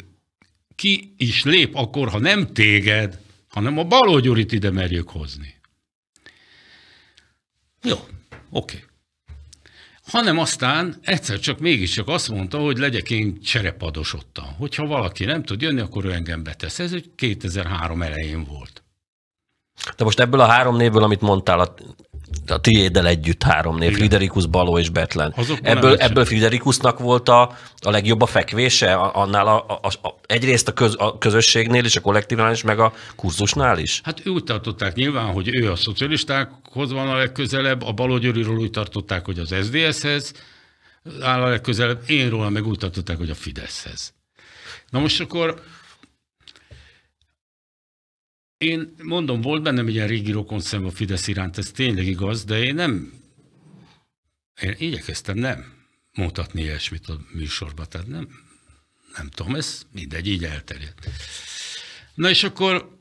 [SPEAKER 2] ki is lép akkor, ha nem téged, hanem a Gyurit ide merjük hozni. Jó, oké. Okay. Hanem aztán egyszer csak mégiscsak azt mondta, hogy legyek én cserepados ottan. Hogyha valaki nem tud jönni, akkor ő engem betesz. Ez egy 2003 elején volt.
[SPEAKER 1] De most ebből a három névből, amit mondtál, a tiéddel együtt három név, Friderikus, Baló és Betlen. Ebből, ebből Friderikusnak volt a, a legjobb a fekvése, annál a, a, a, egyrészt a, köz, a
[SPEAKER 2] közösségnél és a kollektívnál is, meg a kurzusnál is? Hát ő úgy tartották nyilván, hogy ő a szocialistákhoz van a legközelebb, a Balógyőriről úgy tartották, hogy az SZDSZ-hez áll a legközelebb, én róla meg úgy tartották, hogy a Fideszhez. Na most akkor én mondom, volt bennem egy ilyen régi rokonszem a Fidesz iránt, ez tényleg igaz, de én nem, én igyekeztem nem mutatni ilyesmit a műsorba, tehát nem, nem tudom, ez mindegy, így elterjedt. Na és akkor,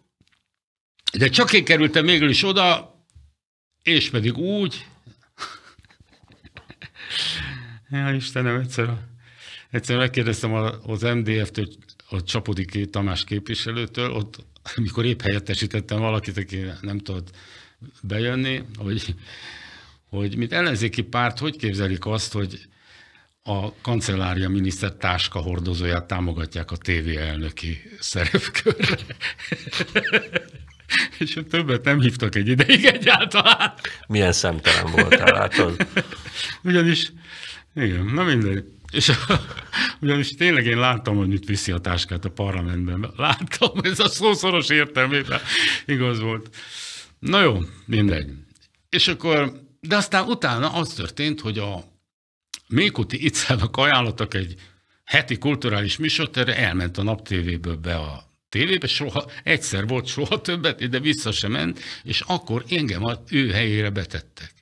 [SPEAKER 2] de csak én kerültem mégis oda, és pedig úgy, ja, Istenem, egyszer, egyszer megkérdeztem az MDF-től, a Csapodiki Tamás képviselőtől, ott mikor épp helyettesítettem valakit, aki nem tudott bejönni, hogy, hogy mint ellenzéki párt, hogy képzelik azt, hogy a kancellária miniszter táska hordozóját támogatják a TV elnöki szerepkörre. És a többet nem hívtak egy ideig egyáltalán. Milyen szemtelen voltál, látod? Ugyanis, igen, na mindegy. És ugyanis tényleg én láttam, hogy mit viszi a táskát a parlamentben. Láttam, ez a szószoros értelmében igaz volt. Na jó, mindegy. És akkor, de aztán utána az történt, hogy a Mékuti Icának ajánlottak egy heti kulturális műsort, erre elment a naptévéből be a tévébe, soha, egyszer volt soha többet, de vissza sem ment, és akkor engem az ő helyére betettek.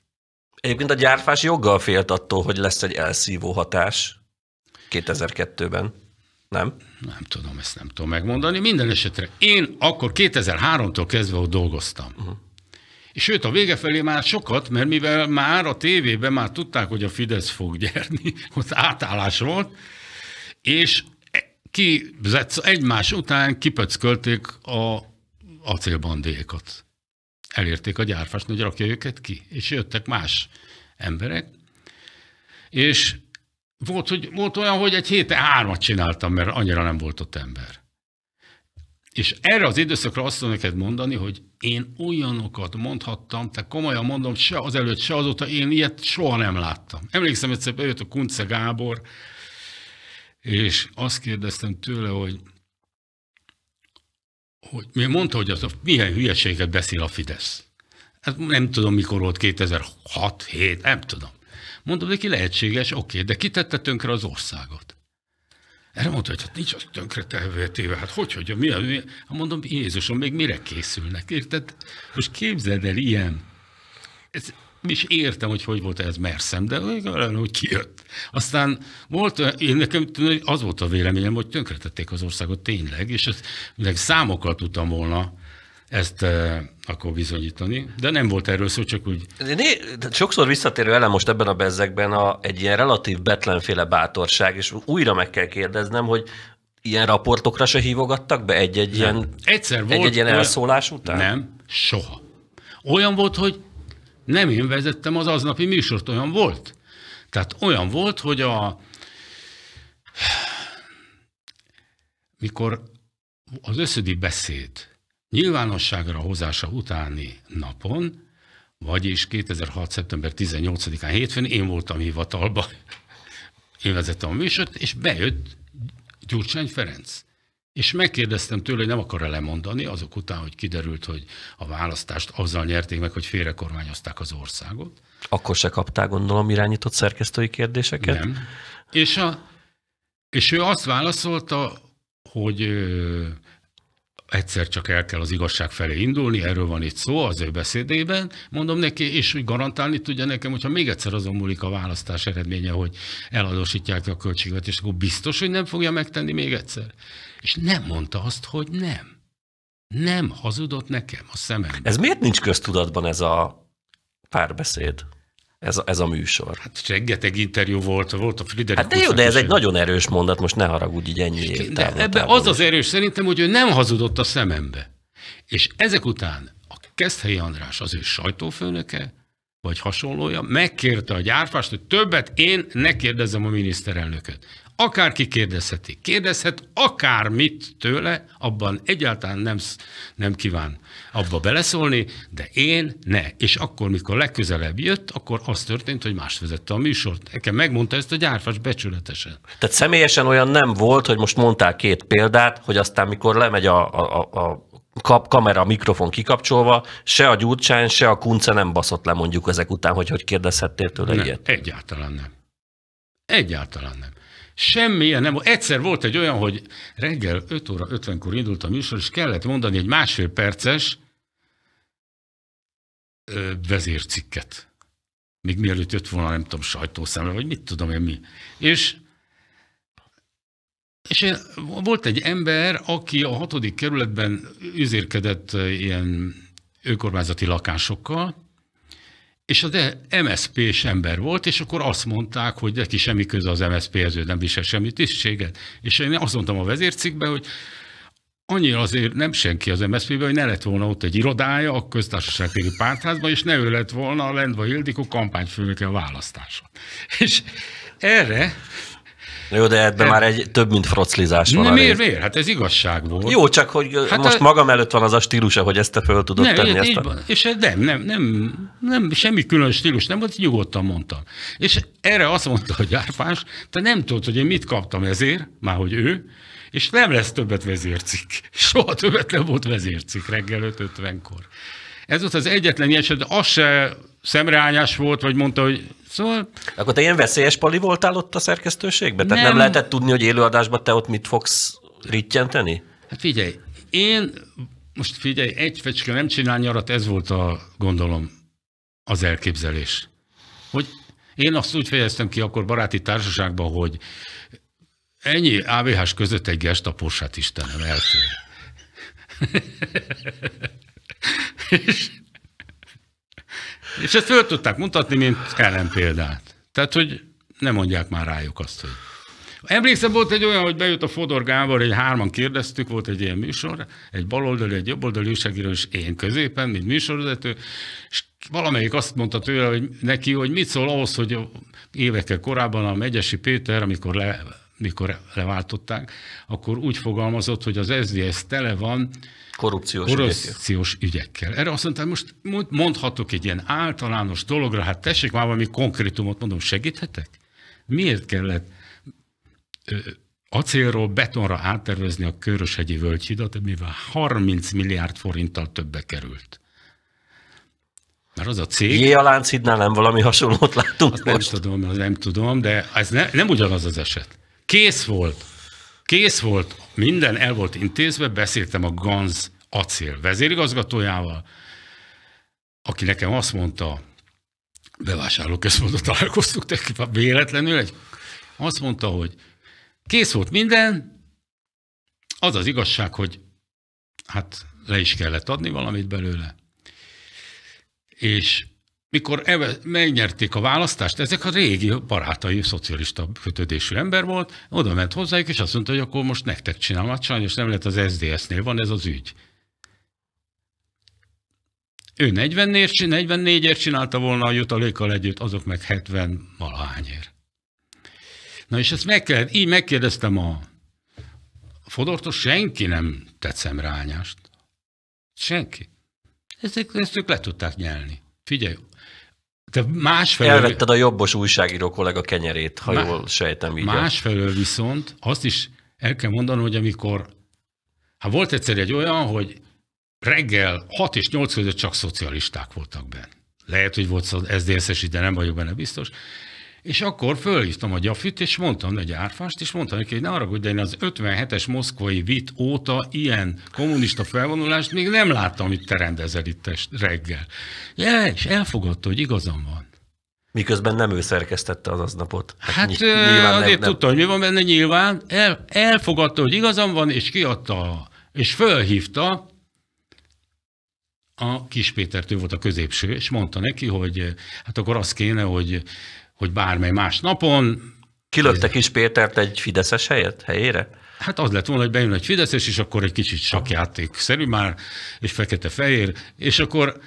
[SPEAKER 2] Egyébként a gyárfás joggal félt attól, hogy lesz egy elszívó hatás. 2002-ben. Nem? Nem tudom, ezt nem tudom megmondani. Minden esetre én akkor 2003-tól kezdve ott dolgoztam. Uh-huh. És őt a vége felé már sokat, mert mivel már a tévében már tudták, hogy a Fidesz fog gyerni, ott átállás volt, és ki, egymás után kipöckölték a acélbandékat. Elérték a gyárfást, hogy rakja őket ki, és jöttek más emberek, és volt, hogy, volt olyan, hogy egy héten hármat csináltam, mert annyira nem volt ott ember. És erre az időszakra azt tudom neked mondani, hogy én olyanokat mondhattam, tehát komolyan mondom, se az előtt, se azóta én ilyet soha nem láttam. Emlékszem, egyszer bejött a Kunce Gábor, és azt kérdeztem tőle, hogy, hogy mi mondta, hogy az a, milyen hülyeséget beszél a Fidesz. Hát nem tudom, mikor volt 2006, 7, nem tudom. Mondom neki, lehetséges, oké, de kitette tönkre az országot. Erre mondta, hogy hát nincs az tönkre tehetéve, hát hogy, hogy, mi, mi? Hát mondom, Jézusom, még mire készülnek, érted? Most képzeld el ilyen. Ez, és értem, hogy hogy volt ez merszem, de olyan, hogy kijött. Aztán volt, én nekem az volt a véleményem, hogy tönkretették az országot tényleg, és ezt, meg számokkal tudtam volna ezt e, akkor bizonyítani. De nem volt erről szó, csak úgy.
[SPEAKER 1] Né, sokszor visszatérő elem most ebben a bezzekben a, egy ilyen relatív betlenféle bátorság, és újra meg kell kérdeznem, hogy ilyen raportokra se hívogattak be egy-egy
[SPEAKER 2] ilyen, Egyszer volt, egy-egy ilyen elszólás után? Nem, soha. Olyan volt, hogy nem én vezettem az aznapi műsort, olyan volt. Tehát olyan volt, hogy a mikor az összödi beszéd Nyilvánosságra hozása utáni napon, vagyis 2006. szeptember 18-án hétfőn én voltam hivatalban, én vezettem a műsort, és bejött Gyurcsány Ferenc. És megkérdeztem tőle, hogy nem akar-e lemondani, azok után, hogy kiderült, hogy a választást azzal nyerték meg, hogy félrekormányozták az országot.
[SPEAKER 1] Akkor se kaptál gondolom, irányított szerkesztői kérdéseket? Nem.
[SPEAKER 2] És, a, és ő azt válaszolta, hogy egyszer csak el kell az igazság felé indulni, erről van itt szó az ő beszédében, mondom neki, és úgy garantálni tudja nekem, hogyha még egyszer azon múlik a választás eredménye, hogy eladósítják a költségvetést, akkor biztos, hogy nem fogja megtenni még egyszer. És nem mondta azt, hogy nem. Nem hazudott nekem a szemem.
[SPEAKER 1] Ez miért nincs köztudatban ez a párbeszéd? ez a, ez a műsor. Hát rengeteg interjú volt, volt a Friderikus. Hát de jó, de ez egy nagyon erős mondat, most ne haragudj így ennyi
[SPEAKER 2] Ebben Az az erős szerintem, hogy ő nem hazudott a szemembe. És ezek után a Keszthelyi András, az ő sajtófőnöke, vagy hasonlója, megkérte a gyárfást, hogy többet én ne kérdezzem a miniszterelnököt. Akárki kérdezheti. Kérdezhet akármit tőle, abban egyáltalán nem, nem kíván abba beleszólni, de én ne. És akkor, mikor legközelebb jött, akkor az történt, hogy más vezette a műsort. Nekem megmondta ezt a gyárfás becsületesen.
[SPEAKER 1] Tehát személyesen olyan nem volt, hogy most mondtál két példát, hogy aztán mikor lemegy a, a, a kap, kamera, mikrofon kikapcsolva, se a gyurcsán, se a Kunce nem baszott le mondjuk ezek után, hogy hogy kérdezhettél tőle nem, ilyet? egyáltalán
[SPEAKER 2] nem. Egyáltalán nem. Semmilyen nem volt. Egyszer volt egy olyan, hogy reggel 5 óra 50-kor indult a műsor, és kellett mondani egy másfél perces ö, vezércikket. Még mielőtt jött volna, nem tudom, sajtószámra, vagy mit tudom én mi. És és volt egy ember, aki a hatodik kerületben üzérkedett ilyen önkormányzati lakásokkal, és az MSP s ember volt, és akkor azt mondták, hogy neki semmi köze az MSZP-hez, ő nem visel semmi tisztséget. És én azt mondtam a vezércikbe, hogy annyira azért nem senki az MSZP-ben, hogy ne lett volna ott egy irodája a köztársaságtéri pártházban, és ne ő lett volna a Lendva Ildikó kampányfőnöke a választáson. És erre
[SPEAKER 1] jó, de ebben hát, már egy több, mint froclizás van. Nem, miért, miért? Hát ez igazság volt. Jó,
[SPEAKER 2] csak hogy hát most a...
[SPEAKER 1] magam előtt van az a stílusa, hogy ezt te föl tudod nem, tenni. Ezt a... van.
[SPEAKER 2] És nem, nem, nem, nem, semmi különös stílus nem volt, nyugodtan mondtam. És erre azt mondta a gyárfás, te nem tudod, hogy én mit kaptam ezért, már hogy ő, és nem lesz többet vezércik. Soha többet nem volt vezércik reggel 5 50 kor Ez volt az egyetlen eset, az se szemreányás volt, vagy mondta, hogy Szóval... Akkor te ilyen veszélyes pali voltál ott a szerkesztőségben? Tehát nem, nem lehetett tudni, hogy élőadásban te ott mit fogsz rittyenteni? Hát figyelj, én most figyelj, egy fecske nem csinál nyarat, ez volt a gondolom, az elképzelés. Hogy én azt úgy fejeztem ki akkor baráti társaságban, hogy ennyi avh között egy gestaposát Istenem eltér. és, és ezt föl tudták mutatni, mint Kellen példát. Tehát, hogy nem mondják már rájuk azt, hogy... Emlékszem, volt egy olyan, hogy bejött a Fodor Gábor, egy hárman kérdeztük, volt egy ilyen műsor, egy baloldali, egy jobboldali újságíró, és én középen, mint műsorvezető, és valamelyik azt mondta tőle, hogy neki, hogy mit szól ahhoz, hogy évekkel korábban a Megyesi Péter, amikor le mikor leváltották, akkor úgy fogalmazott, hogy az SZDSZ tele van korrupciós, korrupciós ügyekkel. ügyekkel. Erre azt mondta: most mondhatok egy ilyen általános dologra, hát tessék már valami konkrétumot mondom, segíthetek? Miért kellett acélról betonra áttervezni a Köröshegyi völgyhidat, mivel 30 milliárd forinttal többe került. Mert az a cég... Jé, a nem valami hasonlót láttunk. most. nem tudom, az nem tudom, de ez ne, nem ugyanaz az eset. Kész volt. Kész volt. Minden el volt intézve, beszéltem a Ganz acél vezérigazgatójával, aki nekem azt mondta, bevásárlóközpontot találkoztuk, tehát véletlenül egy, azt mondta, hogy kész volt minden, az az igazság, hogy hát le is kellett adni valamit belőle, és mikor eve, megnyerték a választást, ezek a régi barátai, szocialista kötődésű ember volt, oda ment hozzájuk, és azt mondta, hogy akkor most nektek csinálom, hát sajnos nem lehet az SZDSZ-nél, van ez az ügy. Ő 44-ért, 44 csinálta volna a jutalékkal együtt, azok meg 70 malányért. Na és ezt meg kell, így megkérdeztem a Fodortól, senki nem tetszem rányást. Senki. Ezek, ezt ők le tudták nyelni. Figyelj, tehát másfelől, Elvetted
[SPEAKER 1] a jobbos újságíró kollega kenyerét, ha má, jól sejtem
[SPEAKER 2] így. Másfelől viszont azt is el kell mondanom, hogy amikor, hát volt egyszer egy olyan, hogy reggel 6 és 8 között csak szocialisták voltak benne. Lehet, hogy volt SZDSZ-es, de nem vagyok benne biztos. És akkor fölhívtam a gyafit, és mondtam egy árfást, és mondtam neki, hogy ne arra de én az 57-es moszkvai vit óta ilyen kommunista felvonulást még nem láttam, amit te rendezel itt reggel. Ja, és elfogadta, hogy igazam van. Miközben nem ő szerkesztette az aznapot. Hát, hát nyilván azért nem, tudta, hogy mi van benne nyilván. El, elfogadta, hogy igazam van, és kiadta, és fölhívta a kis Pétert, ő volt a középső, és mondta neki, hogy hát akkor az kéne, hogy hogy bármely más napon... Kilöktek is Pétert egy fideszes helyet, helyére? Hát az lett volna, hogy bejön egy fideszes, és akkor egy kicsit szerű már, és fekete-fehér, és akkor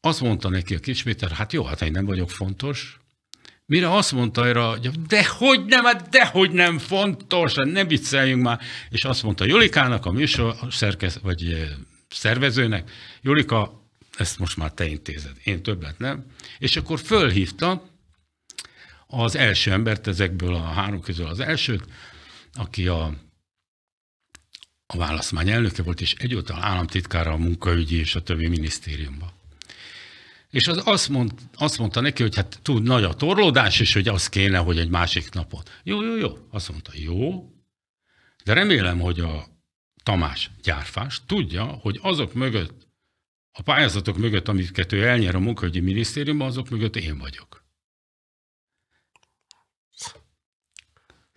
[SPEAKER 2] azt mondta neki a kis Péter, hát jó, hát én nem vagyok fontos, Mire azt mondta erre, hogy de hogy nem, hát de hogy nem fontos, hát ne vicceljünk már. És azt mondta Julikának, a műsor szerkesz, vagy szervezőnek, Julika, ezt most már te intézed, én többet nem. És akkor fölhívta, az első embert ezekből a három közül az elsőt, aki a, a válaszmány elnöke volt, és egyóta államtitkára a munkaügyi és a többi minisztériumban. És az azt, mond, azt mondta neki, hogy hát túl nagy a torlódás, és hogy az kéne, hogy egy másik napot. Jó, jó, jó. Azt mondta, jó, de remélem, hogy a Tamás Gyárfás tudja, hogy azok mögött, a pályázatok mögött, amiket ő elnyer a munkahogyi minisztériumban, azok mögött én vagyok.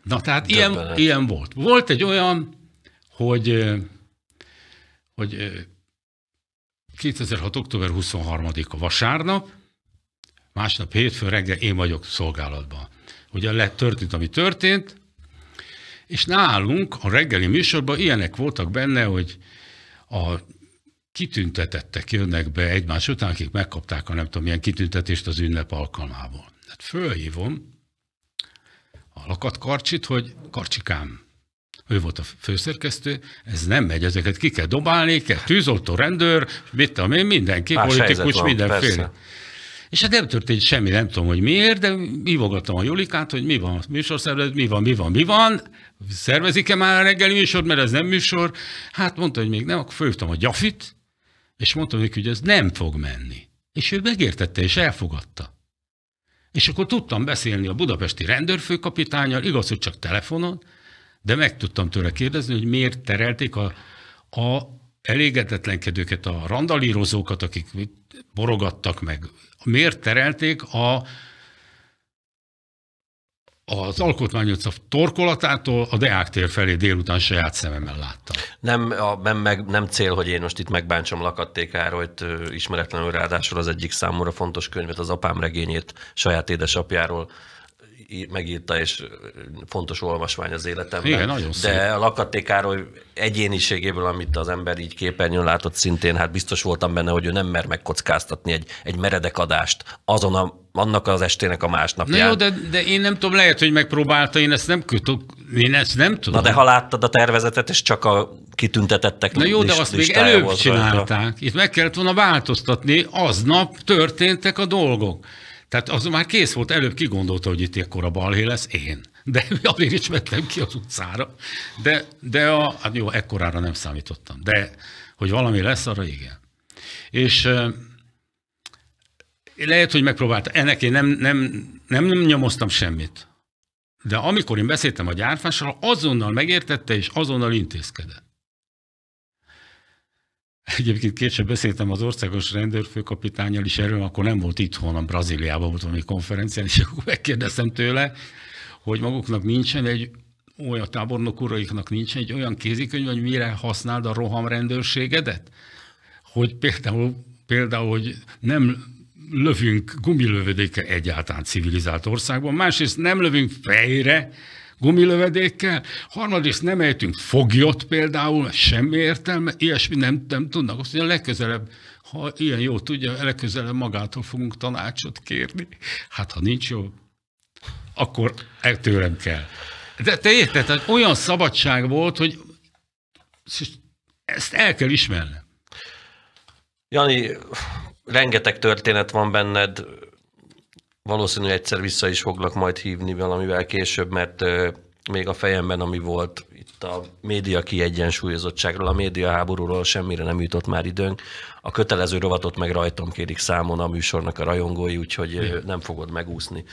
[SPEAKER 2] Na tehát ilyen, ilyen volt. Volt egy olyan, hogy, hogy 2006. október 23-a vasárnap, másnap hétfő reggel én vagyok szolgálatban. Ugye lett, történt, ami történt, és nálunk a reggeli műsorban ilyenek voltak benne, hogy a kitüntetettek jönnek be egymás után, akik megkapták a nem tudom milyen kitüntetést az ünnep alkalmából. Hát fölhívom, a lakat karcsit, hogy karcsikám. Ő volt a főszerkesztő, ez nem megy, ezeket ki kell dobálni, kell tűzoltó, rendőr, mit tudom én, mindenki, Más politikus, van, mindenféle. Persze. És hát nem történt semmi, nem tudom, hogy miért, de hívogattam a Julikát, hogy mi van, műsorszervezet, mi van, mi van, mi van, szervezik-e már a reggeli műsor, mert ez nem műsor. Hát mondta, hogy még nem, akkor fölhívtam a Gyafit, és mondtam hogy ez nem fog menni. És ő megértette, és elfogadta. És akkor tudtam beszélni a budapesti rendőrfőkapitányal, igaz, hogy csak telefonon, de meg tudtam tőle kérdezni, hogy miért terelték a, a elégedetlenkedőket, a randalírozókat, akik borogattak meg, miért terelték a az Alkotmány utca torkolatától a Deák tér felé délután saját szememmel láttam. Nem, a, nem, meg,
[SPEAKER 1] nem cél, hogy én most itt megbántsam Lakatték Árolyt, ismeretlenül ráadásul az egyik számomra fontos könyvet, az apám regényét saját édesapjáról megírta, és fontos olvasmány az életemben. Igen, nagyon szép. De a lakatékáról egyéniségéből, amit az ember így képernyőn látott szintén, hát biztos voltam benne, hogy ő nem mer megkockáztatni egy, egy meredek adást azon a annak az estének a másnapján. Na jó,
[SPEAKER 2] de, de én nem tudom, lehet, hogy megpróbálta, én ezt nem kötök, én ezt nem tudom. Na de ha láttad a tervezetet, és csak a kitüntetettek Na jó, de azt még előbb csinálták. Rajta. Itt meg kellett volna változtatni, aznap történtek a dolgok. Tehát az már kész volt, előbb kigondolta, hogy itt ekkora balhé lesz, én. De alig is mentem ki az utcára. De, de a, hát jó, ekkorára nem számítottam. De hogy valami lesz, arra igen. És lehet, hogy megpróbáltam Ennek én nem, nem, nem, nem nyomoztam semmit. De amikor én beszéltem a gyárfással, azonnal megértette és azonnal intézkedett. Egyébként később beszéltem az országos rendőrfőkapitányal is erről, akkor nem volt itthon, a Brazíliában volt valami konferencián, és akkor megkérdeztem tőle, hogy maguknak nincsen egy olyan tábornok uraiknak nincsen egy olyan kézikönyv, hogy mire használd a rohamrendőrségedet? Hogy például, például hogy nem lövünk gumilövedékkel egyáltalán civilizált országban, másrészt nem lövünk fejre, gumilövedékkel, harmadrészt nem ejtünk foglyot például, semmi értelme, ilyesmi nem, nem tudnak. Azt mondja, legközelebb, ha ilyen jó tudja, legközelebb magától fogunk tanácsot kérni. Hát ha nincs jó, akkor e- tőlem kell. De te érted, hogy olyan szabadság volt, hogy ezt el kell ismernem.
[SPEAKER 1] Jani, rengeteg történet van benned, valószínűleg egyszer vissza is foglak majd hívni valamivel később, mert még a fejemben, ami volt itt a média kiegyensúlyozottságról, a média háborúról semmire nem jutott már időnk. A kötelező rovatot meg rajtam kérik számon a műsornak a rajongói, úgyhogy nem fogod megúszni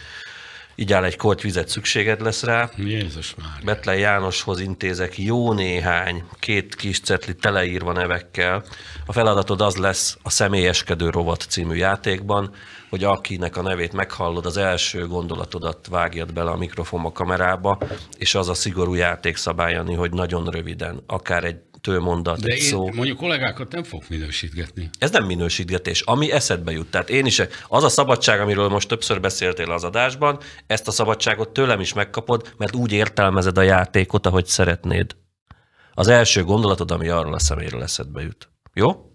[SPEAKER 1] így áll egy kolt vizet, szükséged lesz rá. Jézus már. Betlen Jánoshoz intézek jó néhány, két kis cetli teleírva nevekkel. A feladatod az lesz a Személyeskedő Rovat című játékban, hogy akinek a nevét meghallod, az első gondolatodat vágjad bele a mikrofon a kamerába, és az a szigorú játék szabályani, hogy nagyon röviden, akár egy tőmondat, De én szó.
[SPEAKER 2] mondjuk kollégákat nem fog minősítgetni.
[SPEAKER 1] Ez nem minősítgetés, ami eszedbe jut. Tehát én is, az a szabadság, amiről most többször beszéltél az adásban, ezt a szabadságot tőlem is megkapod, mert úgy értelmezed a játékot, ahogy szeretnéd. Az első gondolatod, ami arról a szeméről eszedbe jut. Jó?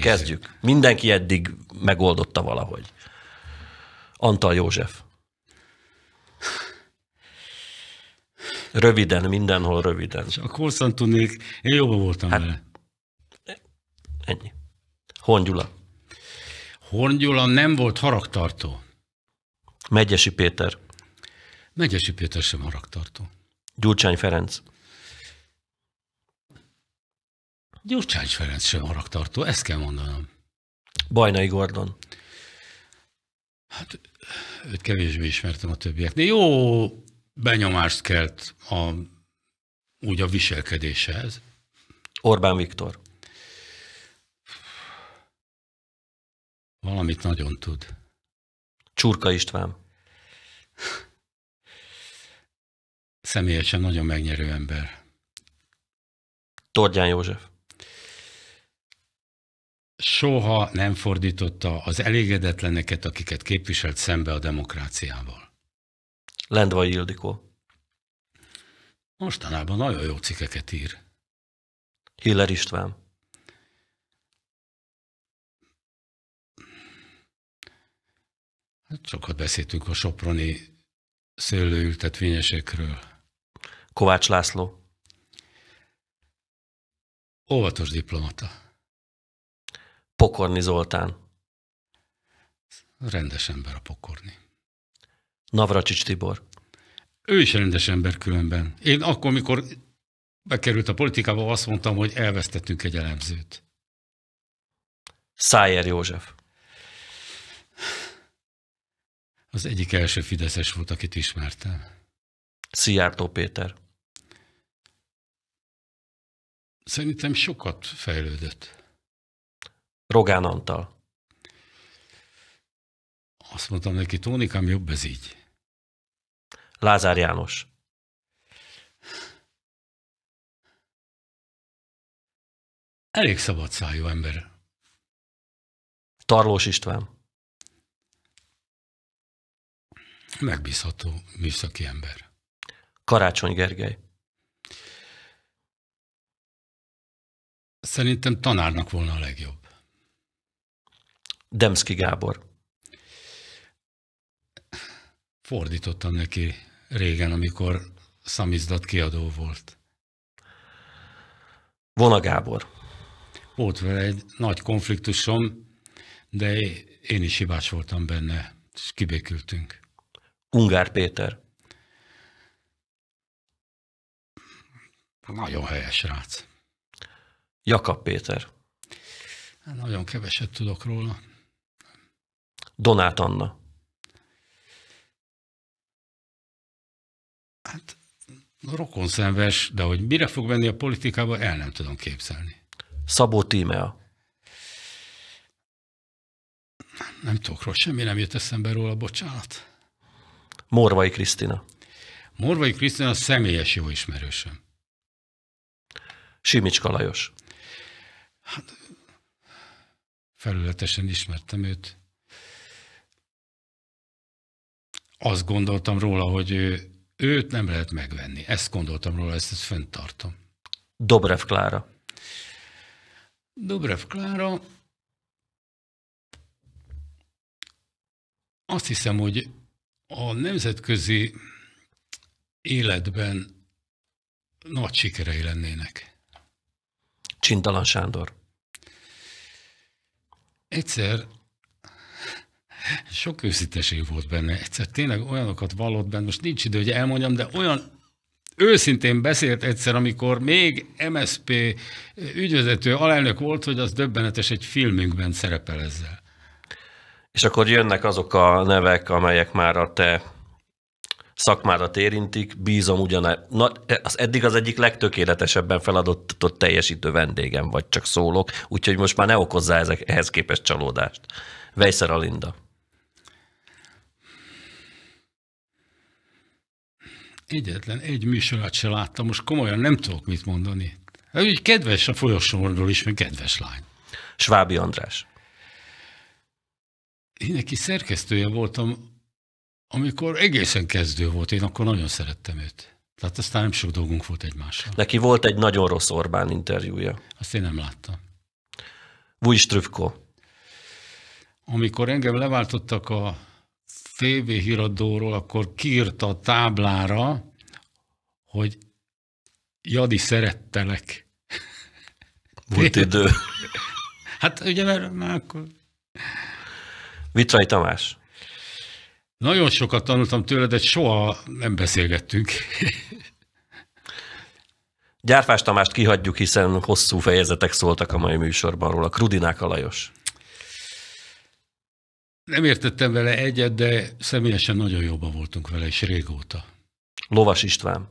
[SPEAKER 1] Kezdjük. Mindenki eddig megoldotta valahogy. Antal József. Röviden, mindenhol röviden. És a
[SPEAKER 2] Korszantonék, én jobban voltam hát, vele.
[SPEAKER 3] Ennyi. Hongyula.
[SPEAKER 2] Hongyula nem volt haragtartó.
[SPEAKER 3] Megyesi Péter. Megyesi Péter sem haragtartó. Gyurcsány Ferenc. Gyurcsány Ferenc sem haragtartó, ezt kell mondanom. Bajnai Gordon.
[SPEAKER 2] Hát őt kevésbé ismertem a többieknél. Jó benyomást kelt a, úgy a viselkedéshez. Orbán
[SPEAKER 3] Viktor. Valamit nagyon tud. Csurka István. Személyesen nagyon megnyerő ember. Tordján József.
[SPEAKER 2] Soha nem fordította az elégedetleneket, akiket képviselt szembe a demokráciával. Lendvai Ildikó.
[SPEAKER 3] Mostanában nagyon jó cikkeket ír. Hiller István. Hát sokat beszéltünk a soproni szőlőültetvényesekről. Kovács László. Óvatos diplomata. Pokorni Zoltán. Rendes ember a pokorni. Navracsics Tibor. Ő is rendes ember különben.
[SPEAKER 2] Én akkor, mikor bekerült a politikába, azt mondtam, hogy elvesztettünk egy elemzőt.
[SPEAKER 3] Szájer József. Az egyik első Fideszes volt, akit ismertem. Szijjártó Péter. Szerintem sokat fejlődött. Rogán Antal. Azt mondtam neki, Tónikám, jobb ez így. Lázár János. Elég szabad szájú ember. Tarlós István. Megbízható műszaki ember. Karácsony Gergely.
[SPEAKER 2] Szerintem tanárnak
[SPEAKER 3] volna a legjobb. Demszki Gábor. Fordítottam neki régen,
[SPEAKER 2] amikor szamizdat kiadó volt. Vona Gábor. Volt vele egy nagy konfliktusom, de én is hibás voltam benne, és kibékültünk. Ungár Péter.
[SPEAKER 3] Nagyon helyes rác. Jakab Péter. Hát nagyon keveset tudok róla. Donát Anna.
[SPEAKER 2] rokonszenves, de hogy mire fog menni a politikába, el nem tudom képzelni.
[SPEAKER 1] Szabó Tímea.
[SPEAKER 2] Nem tudok róla, semmi nem jött eszembe róla, bocsánat.
[SPEAKER 3] Morvai Krisztina. Morvai
[SPEAKER 2] Krisztina személyes jó ismerősöm. Simicska Lajos. Hát, felületesen ismertem őt.
[SPEAKER 3] Azt gondoltam róla, hogy ő
[SPEAKER 2] Őt nem lehet megvenni. Ezt gondoltam róla, ezt, ezt fenntartom.
[SPEAKER 3] Dobrev Klára.
[SPEAKER 2] Dobrev Klára. Azt hiszem, hogy a nemzetközi életben nagy sikerei lennének.
[SPEAKER 3] Csintalan Sándor.
[SPEAKER 2] Egyszer sok őszinteség volt benne. Egyszer tényleg olyanokat vallott benne, most nincs idő, hogy elmondjam, de olyan őszintén beszélt egyszer, amikor még MSP ügyvezető alelnök volt, hogy az döbbenetes, egy filmünkben szerepel ezzel. És
[SPEAKER 1] akkor jönnek azok a nevek, amelyek már a te szakmádat érintik, bízom ugyan, na, az eddig az egyik legtökéletesebben feladott teljesítő vendégem vagy, csak szólok, úgyhogy most már ne okozzá ezek, ehhez képest csalódást. Vejszer Alinda.
[SPEAKER 2] egyetlen egy műsorát se láttam, most komolyan nem tudok mit mondani. Hát úgy kedves a folyosóról is, meg kedves lány. Svábi András. Én neki szerkesztője voltam, amikor egészen kezdő volt, én akkor nagyon szerettem őt. Tehát aztán nem sok dolgunk volt egymással.
[SPEAKER 1] Neki volt egy nagyon rossz Orbán interjúja. Azt
[SPEAKER 2] én nem láttam.
[SPEAKER 3] Vujströvko.
[SPEAKER 2] Amikor engem leváltottak a tévéhíradóról, akkor kiírta a táblára, hogy Jadi, szerettelek. Volt idő. Hát ugye, mert már akkor... Vicai Tamás. Nagyon sokat tanultam tőle, de soha nem beszélgettünk.
[SPEAKER 1] Gyárfás Tamást kihagyjuk, hiszen hosszú fejezetek szóltak a mai műsorban
[SPEAKER 3] róla. Krudinák Alajos
[SPEAKER 2] nem értettem vele egyet, de személyesen nagyon jobban voltunk vele, és régóta. Lovas István.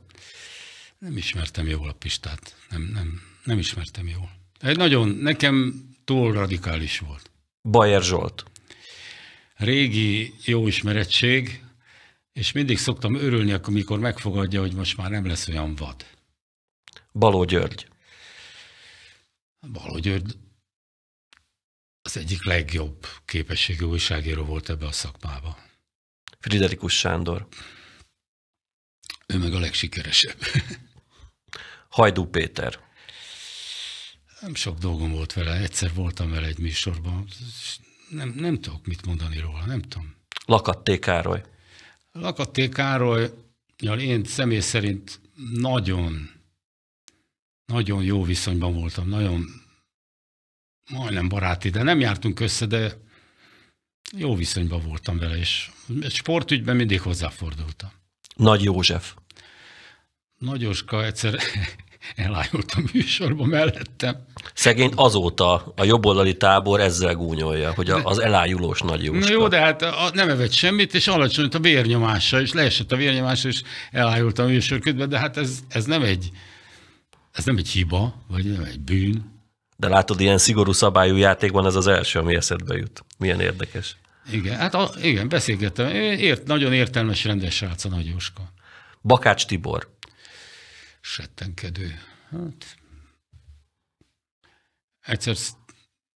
[SPEAKER 2] Nem ismertem jól a Pistát. Nem, nem, nem ismertem jól. Egy nagyon, nekem túl radikális volt. Bajer Zsolt. Régi jó ismerettség, és mindig szoktam örülni, amikor megfogadja, hogy most már nem lesz olyan vad. Baló György. Baló György az egyik legjobb képességű újságíró volt ebbe a szakmába.
[SPEAKER 3] Friderikus Sándor. Ő
[SPEAKER 2] meg a legsikeresebb. Hajdú Péter. Nem sok dolgom volt vele, egyszer voltam vele egy műsorban, nem, nem tudok mit mondani róla, nem tudom. Lakatté Károly. Lakatté Károly, én személy szerint nagyon, nagyon jó viszonyban voltam, nagyon majdnem baráti, de nem jártunk össze, de jó viszonyban voltam vele, és sportügyben mindig hozzáfordultam. Nagy József. Nagy Oska egyszer elájult a műsorba mellettem.
[SPEAKER 1] Szegény azóta a jobboldali tábor ezzel gúnyolja, hogy az elájulós Nagy Jóska. Na
[SPEAKER 2] jó, de hát nem evett semmit, és alacsony a vérnyomása, és leesett a vérnyomása, és elájult a műsor közben, de hát ez, ez nem egy ez nem egy hiba, vagy nem egy bűn,
[SPEAKER 1] de látod, ilyen szigorú szabályú játékban ez az első, ami eszedbe jut. Milyen érdekes.
[SPEAKER 2] Igen, hát a, igen, beszélgettem. Ért, nagyon értelmes, rendes srác a nagyoska. Bakács Tibor. Settenkedő. Hát, egyszer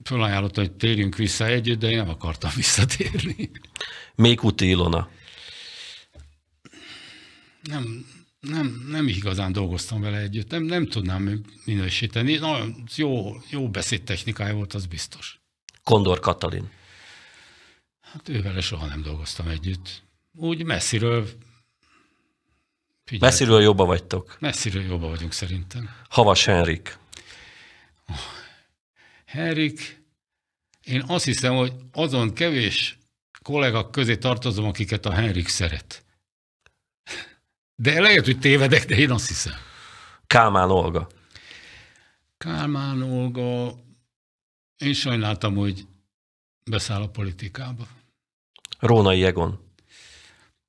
[SPEAKER 2] felajánlott, hogy térjünk vissza együtt, de én nem akartam visszatérni. Még Ilona. Nem, nem, nem igazán dolgoztam vele együtt, nem, nem tudnám minősíteni. Nagyon jó, jó beszédtechnikája volt, az biztos. Kondor Katalin. Hát ővel soha nem dolgoztam együtt. Úgy messziről Figyelj. Messziről jobban vagytok. Messziről jobban vagyunk szerintem. Havas Henrik. Oh, Henrik, én azt hiszem, hogy azon kevés kollégak közé tartozom, akiket a Henrik szeret. De lehet, hogy tévedek, de én azt hiszem. Kálmán Olga. Kálmán Olga, én sajnáltam, hogy beszáll a politikába. Rónai Egon.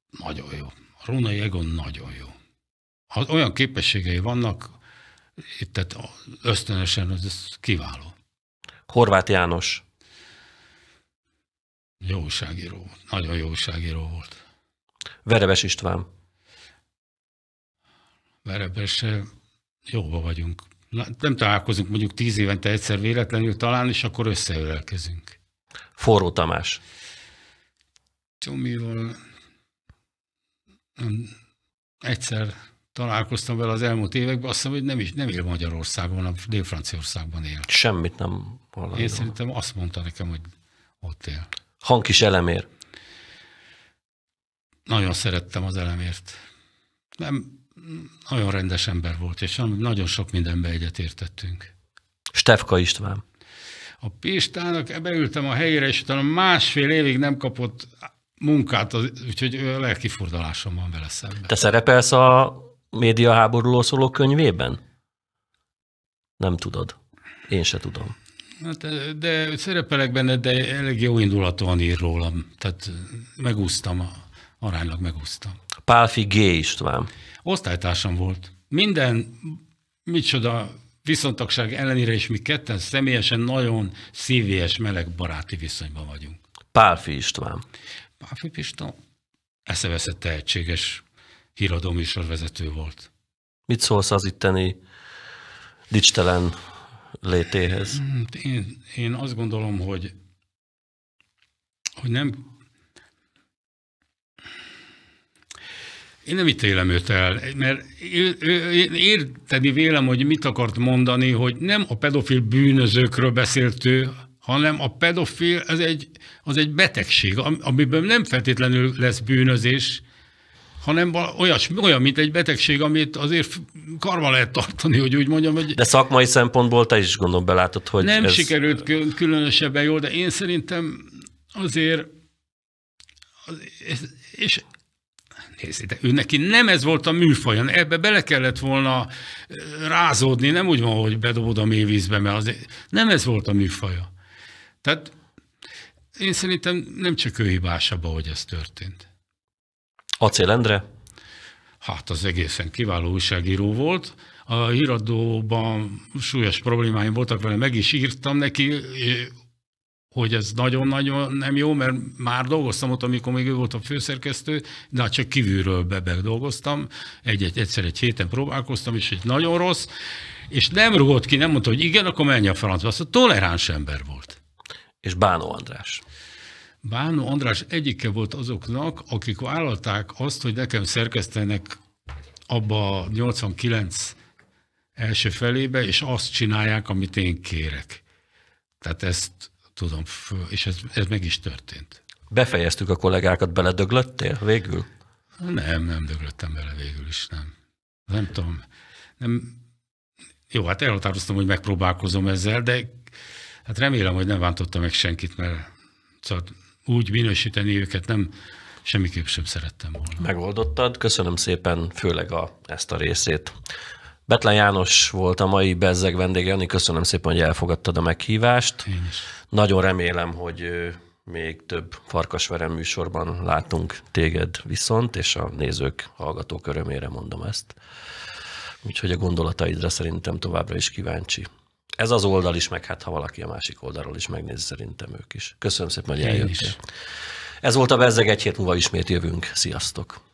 [SPEAKER 2] Nagyon jó. Rónai Egon nagyon jó. Ha olyan képességei vannak, itt tehát ösztönösen ez kiváló. Horváth János. Jóságíró volt. Nagyon jóságíró volt. Verebes István mert ebben se jóba vagyunk. Nem találkozunk mondjuk tíz évente egyszer véletlenül talán, és akkor összeölelkezünk. Forró Tamás. Csomival egyszer találkoztam vele az elmúlt években, azt hiszem, hogy nem, is, nem él Magyarországon, hanem Dél-Franciaországban él. Semmit nem hallani. Én szerintem azt mondta nekem, hogy ott él. Hankis elemér. Nagyon szerettem az elemért. Nem, nagyon rendes ember volt, és nagyon sok mindenbe egyetértettünk. Stefka István. A Pistának beültem a helyére, és utána másfél évig nem kapott munkát, úgyhogy lelki furdalásom van vele szemben.
[SPEAKER 1] Te szerepelsz a háborúló szóló könyvében? Nem tudod. Én se tudom.
[SPEAKER 2] Hát, de szerepelek benne, de elég jó indulatúan ír rólam. Tehát megúsztam a aránylag megúsztam. Pálfi G. István. Osztálytársam volt. Minden, micsoda viszontagság ellenére is mi ketten személyesen nagyon szívélyes, meleg baráti viszonyban vagyunk. Pálfi István. Pálfi Pista eszeveszett tehetséges híradó műsorvezető volt.
[SPEAKER 1] Mit szólsz az itteni dicstelen
[SPEAKER 2] létéhez? Hmm, én, én azt gondolom, hogy, hogy nem Én nem ítélem őt el, mert érteni vélem, hogy mit akart mondani, hogy nem a pedofil bűnözőkről beszélt ő, hanem a pedofil az egy, az egy betegség, amiből nem feltétlenül lesz bűnözés, hanem olyas, olyan, mint egy betegség, amit azért karma lehet tartani, hogy úgy mondjam. Hogy de
[SPEAKER 1] szakmai szempontból te is gondolom
[SPEAKER 2] belátod, hogy Nem ez... sikerült különösebben jól, de én szerintem azért, azért és Nézzétek, ő neki nem ez volt a műfajon, ebbe bele kellett volna rázódni, nem úgy van, hogy bedobod a mélyvízbe, mert az, nem ez volt a műfaja. Tehát én szerintem nem csak ő hibás abba, hogy ez történt. Acél Endre? Hát az egészen kiváló újságíró volt. A híradóban súlyos problémáim voltak vele, meg is írtam neki, hogy ez nagyon-nagyon nem jó, mert már dolgoztam ott, amikor még ő volt a főszerkesztő, de hát csak kívülről bebe dolgoztam, egy, egy, egyszer egy héten próbálkoztam, és egy nagyon rossz, és nem rúgott ki, nem mondta, hogy igen, akkor menj a francba. Azt toleráns ember volt. És Bánó András. Bánó András egyike volt azoknak, akik vállalták azt, hogy nekem szerkesztenek abba a 89 első felébe, és azt csinálják, amit én kérek. Tehát ezt tudom, és ez, ez meg is történt. Befejeztük a kollégákat, beledöglöttél végül? Nem, nem döglöttem bele végül is, nem. Nem tudom, nem... Jó, hát elhatároztam, hogy megpróbálkozom ezzel, de hát remélem, hogy nem bántottam meg senkit, mert szóval úgy minősíteni őket nem, semmiképp sem szerettem
[SPEAKER 1] volna. Megoldottad, köszönöm szépen, főleg a, ezt a részét. Betlen János volt a mai Bezzeg vendége, Jani, köszönöm szépen, hogy elfogadtad a meghívást. Nagyon remélem, hogy még több Farkasverem műsorban látunk téged viszont, és a nézők, hallgatók örömére mondom ezt. Úgyhogy a gondolataidra szerintem továbbra is kíváncsi. Ez az oldal is, meg hát ha valaki a másik oldalról is megnézi, szerintem ők is. Köszönöm szépen, hogy eljöttél. Ez volt a Bezzeg, egy hét múlva ismét jövünk. Sziasztok!